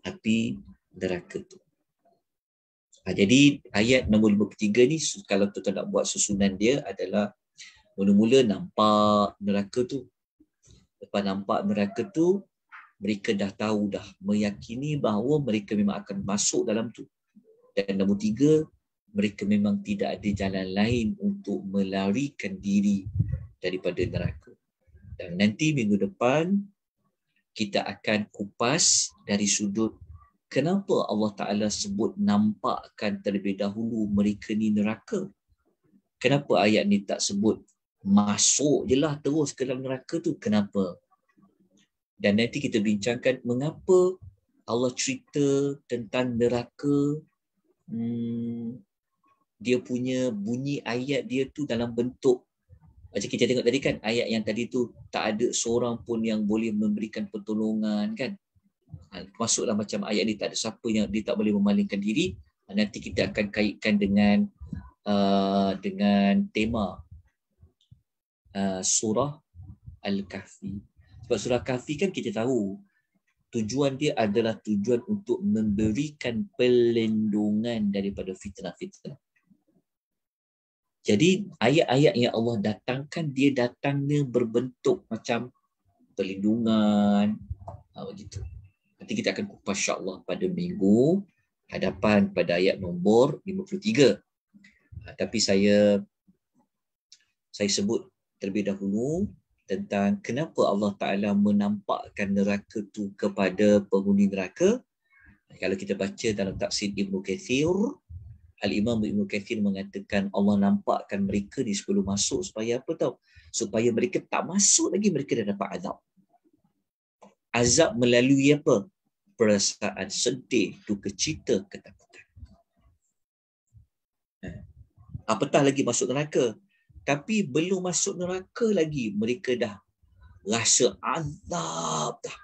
api neraka tu. Ha, jadi ayat nombor 53 ni kalau kita nak buat susunan dia adalah mula-mula nampak neraka tu. Lepas nampak neraka tu, mereka dah tahu dah meyakini bahawa mereka memang akan masuk dalam tu dan nombor tiga mereka memang tidak ada jalan lain untuk melarikan diri daripada neraka dan nanti minggu depan kita akan kupas dari sudut kenapa Allah Ta'ala sebut nampakkan terlebih dahulu mereka ni neraka kenapa ayat ni tak sebut masuk je lah terus ke dalam neraka tu kenapa dan nanti kita bincangkan mengapa Allah cerita tentang neraka hmm, dia punya bunyi ayat dia tu dalam bentuk macam kita tengok tadi kan ayat yang tadi tu tak ada seorang pun yang boleh memberikan pertolongan kan ha, masuklah macam ayat ni tak ada siapa yang dia tak boleh memalingkan diri ha, nanti kita akan kaitkan dengan uh, dengan tema uh, surah al-kahfi sebab surah Kahfi kan kita tahu tujuan dia adalah tujuan untuk memberikan perlindungan daripada fitnah-fitnah. Jadi ayat-ayat yang Allah datangkan dia datangnya berbentuk macam perlindungan ha, begitu. Nanti kita akan kupas insya-Allah pada minggu hadapan pada ayat nombor 53. Ha, tapi saya saya sebut terlebih dahulu tentang kenapa Allah Taala menampakkan neraka tu kepada penghuni neraka kalau kita baca dalam tafsir Ibnu Kathir Al-Imam Ibnu Kathir mengatakan Allah nampakkan mereka di sebelum masuk supaya apa tahu supaya mereka tak masuk lagi mereka dah dapat azab azab melalui apa perasaan sedih duka cita ketakutan ha. apatah lagi masuk neraka tapi belum masuk neraka lagi mereka dah rasa azab dah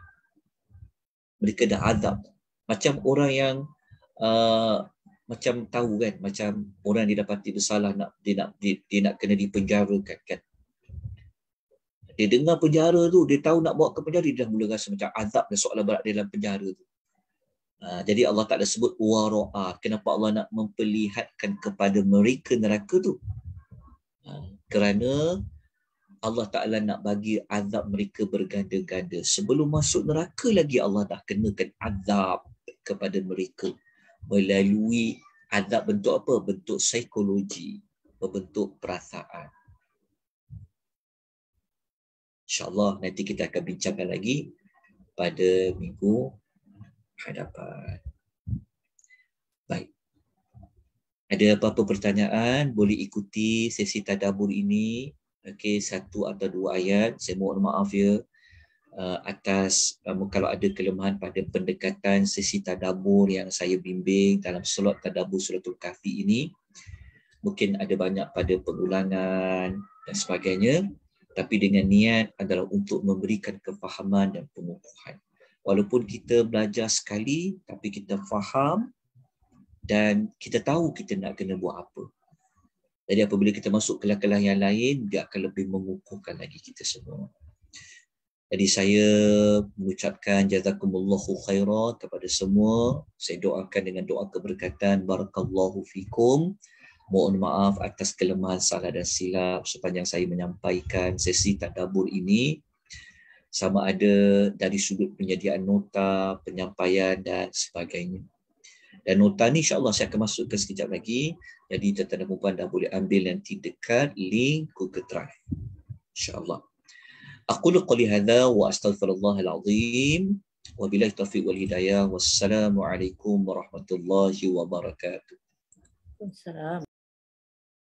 mereka dah azab macam orang yang uh, macam tahu kan macam orang yang didapati bersalah nak dia nak dia, dia nak kena dipenjarakan kan dia dengar penjara tu dia tahu nak bawa ke penjara dia dah mula rasa macam azab dan soalan berat dalam penjara tu Uh, jadi Allah tak ada sebut waraa kenapa Allah nak memperlihatkan kepada mereka neraka tu ha, kerana Allah Ta'ala nak bagi azab mereka berganda-ganda. Sebelum masuk neraka lagi Allah dah kenakan azab kepada mereka. Melalui azab bentuk apa? Bentuk psikologi. Bentuk perasaan. InsyaAllah nanti kita akan bincangkan lagi pada minggu hadapan. Ada apa-apa pertanyaan, boleh ikuti sesi tadabur ini. Okey, satu atau dua ayat. Saya mohon maaf ya eh, atas eh, kalau ada kelemahan pada pendekatan sesi tadabur yang saya bimbing dalam slot tadabur suratul kafi ini. Mungkin ada banyak pada pengulangan dan sebagainya. Tapi dengan niat adalah untuk memberikan kefahaman dan pengukuhan. Walaupun kita belajar sekali, tapi kita faham dan kita tahu kita nak kena buat apa. Jadi apabila kita masuk ke kelas-kelas yang lain, dia akan lebih mengukuhkan lagi kita semua. Jadi saya mengucapkan jazakumullahu khairan kepada semua. Saya doakan dengan doa keberkatan barakallahu fikum. Mohon maaf atas kelemahan salah dan silap sepanjang saya menyampaikan sesi takdabur ini sama ada dari sudut penyediaan nota, penyampaian dan sebagainya dan nota ni insyaAllah saya akan masukkan sekejap lagi jadi tetanda perempuan dah boleh ambil nanti dekat link Google Drive insyaAllah أقول قولي هذا وأستغفر الله العظيم وبالله التوفيق والهداية والسلام عليكم ورحمة الله وبركاته السلام.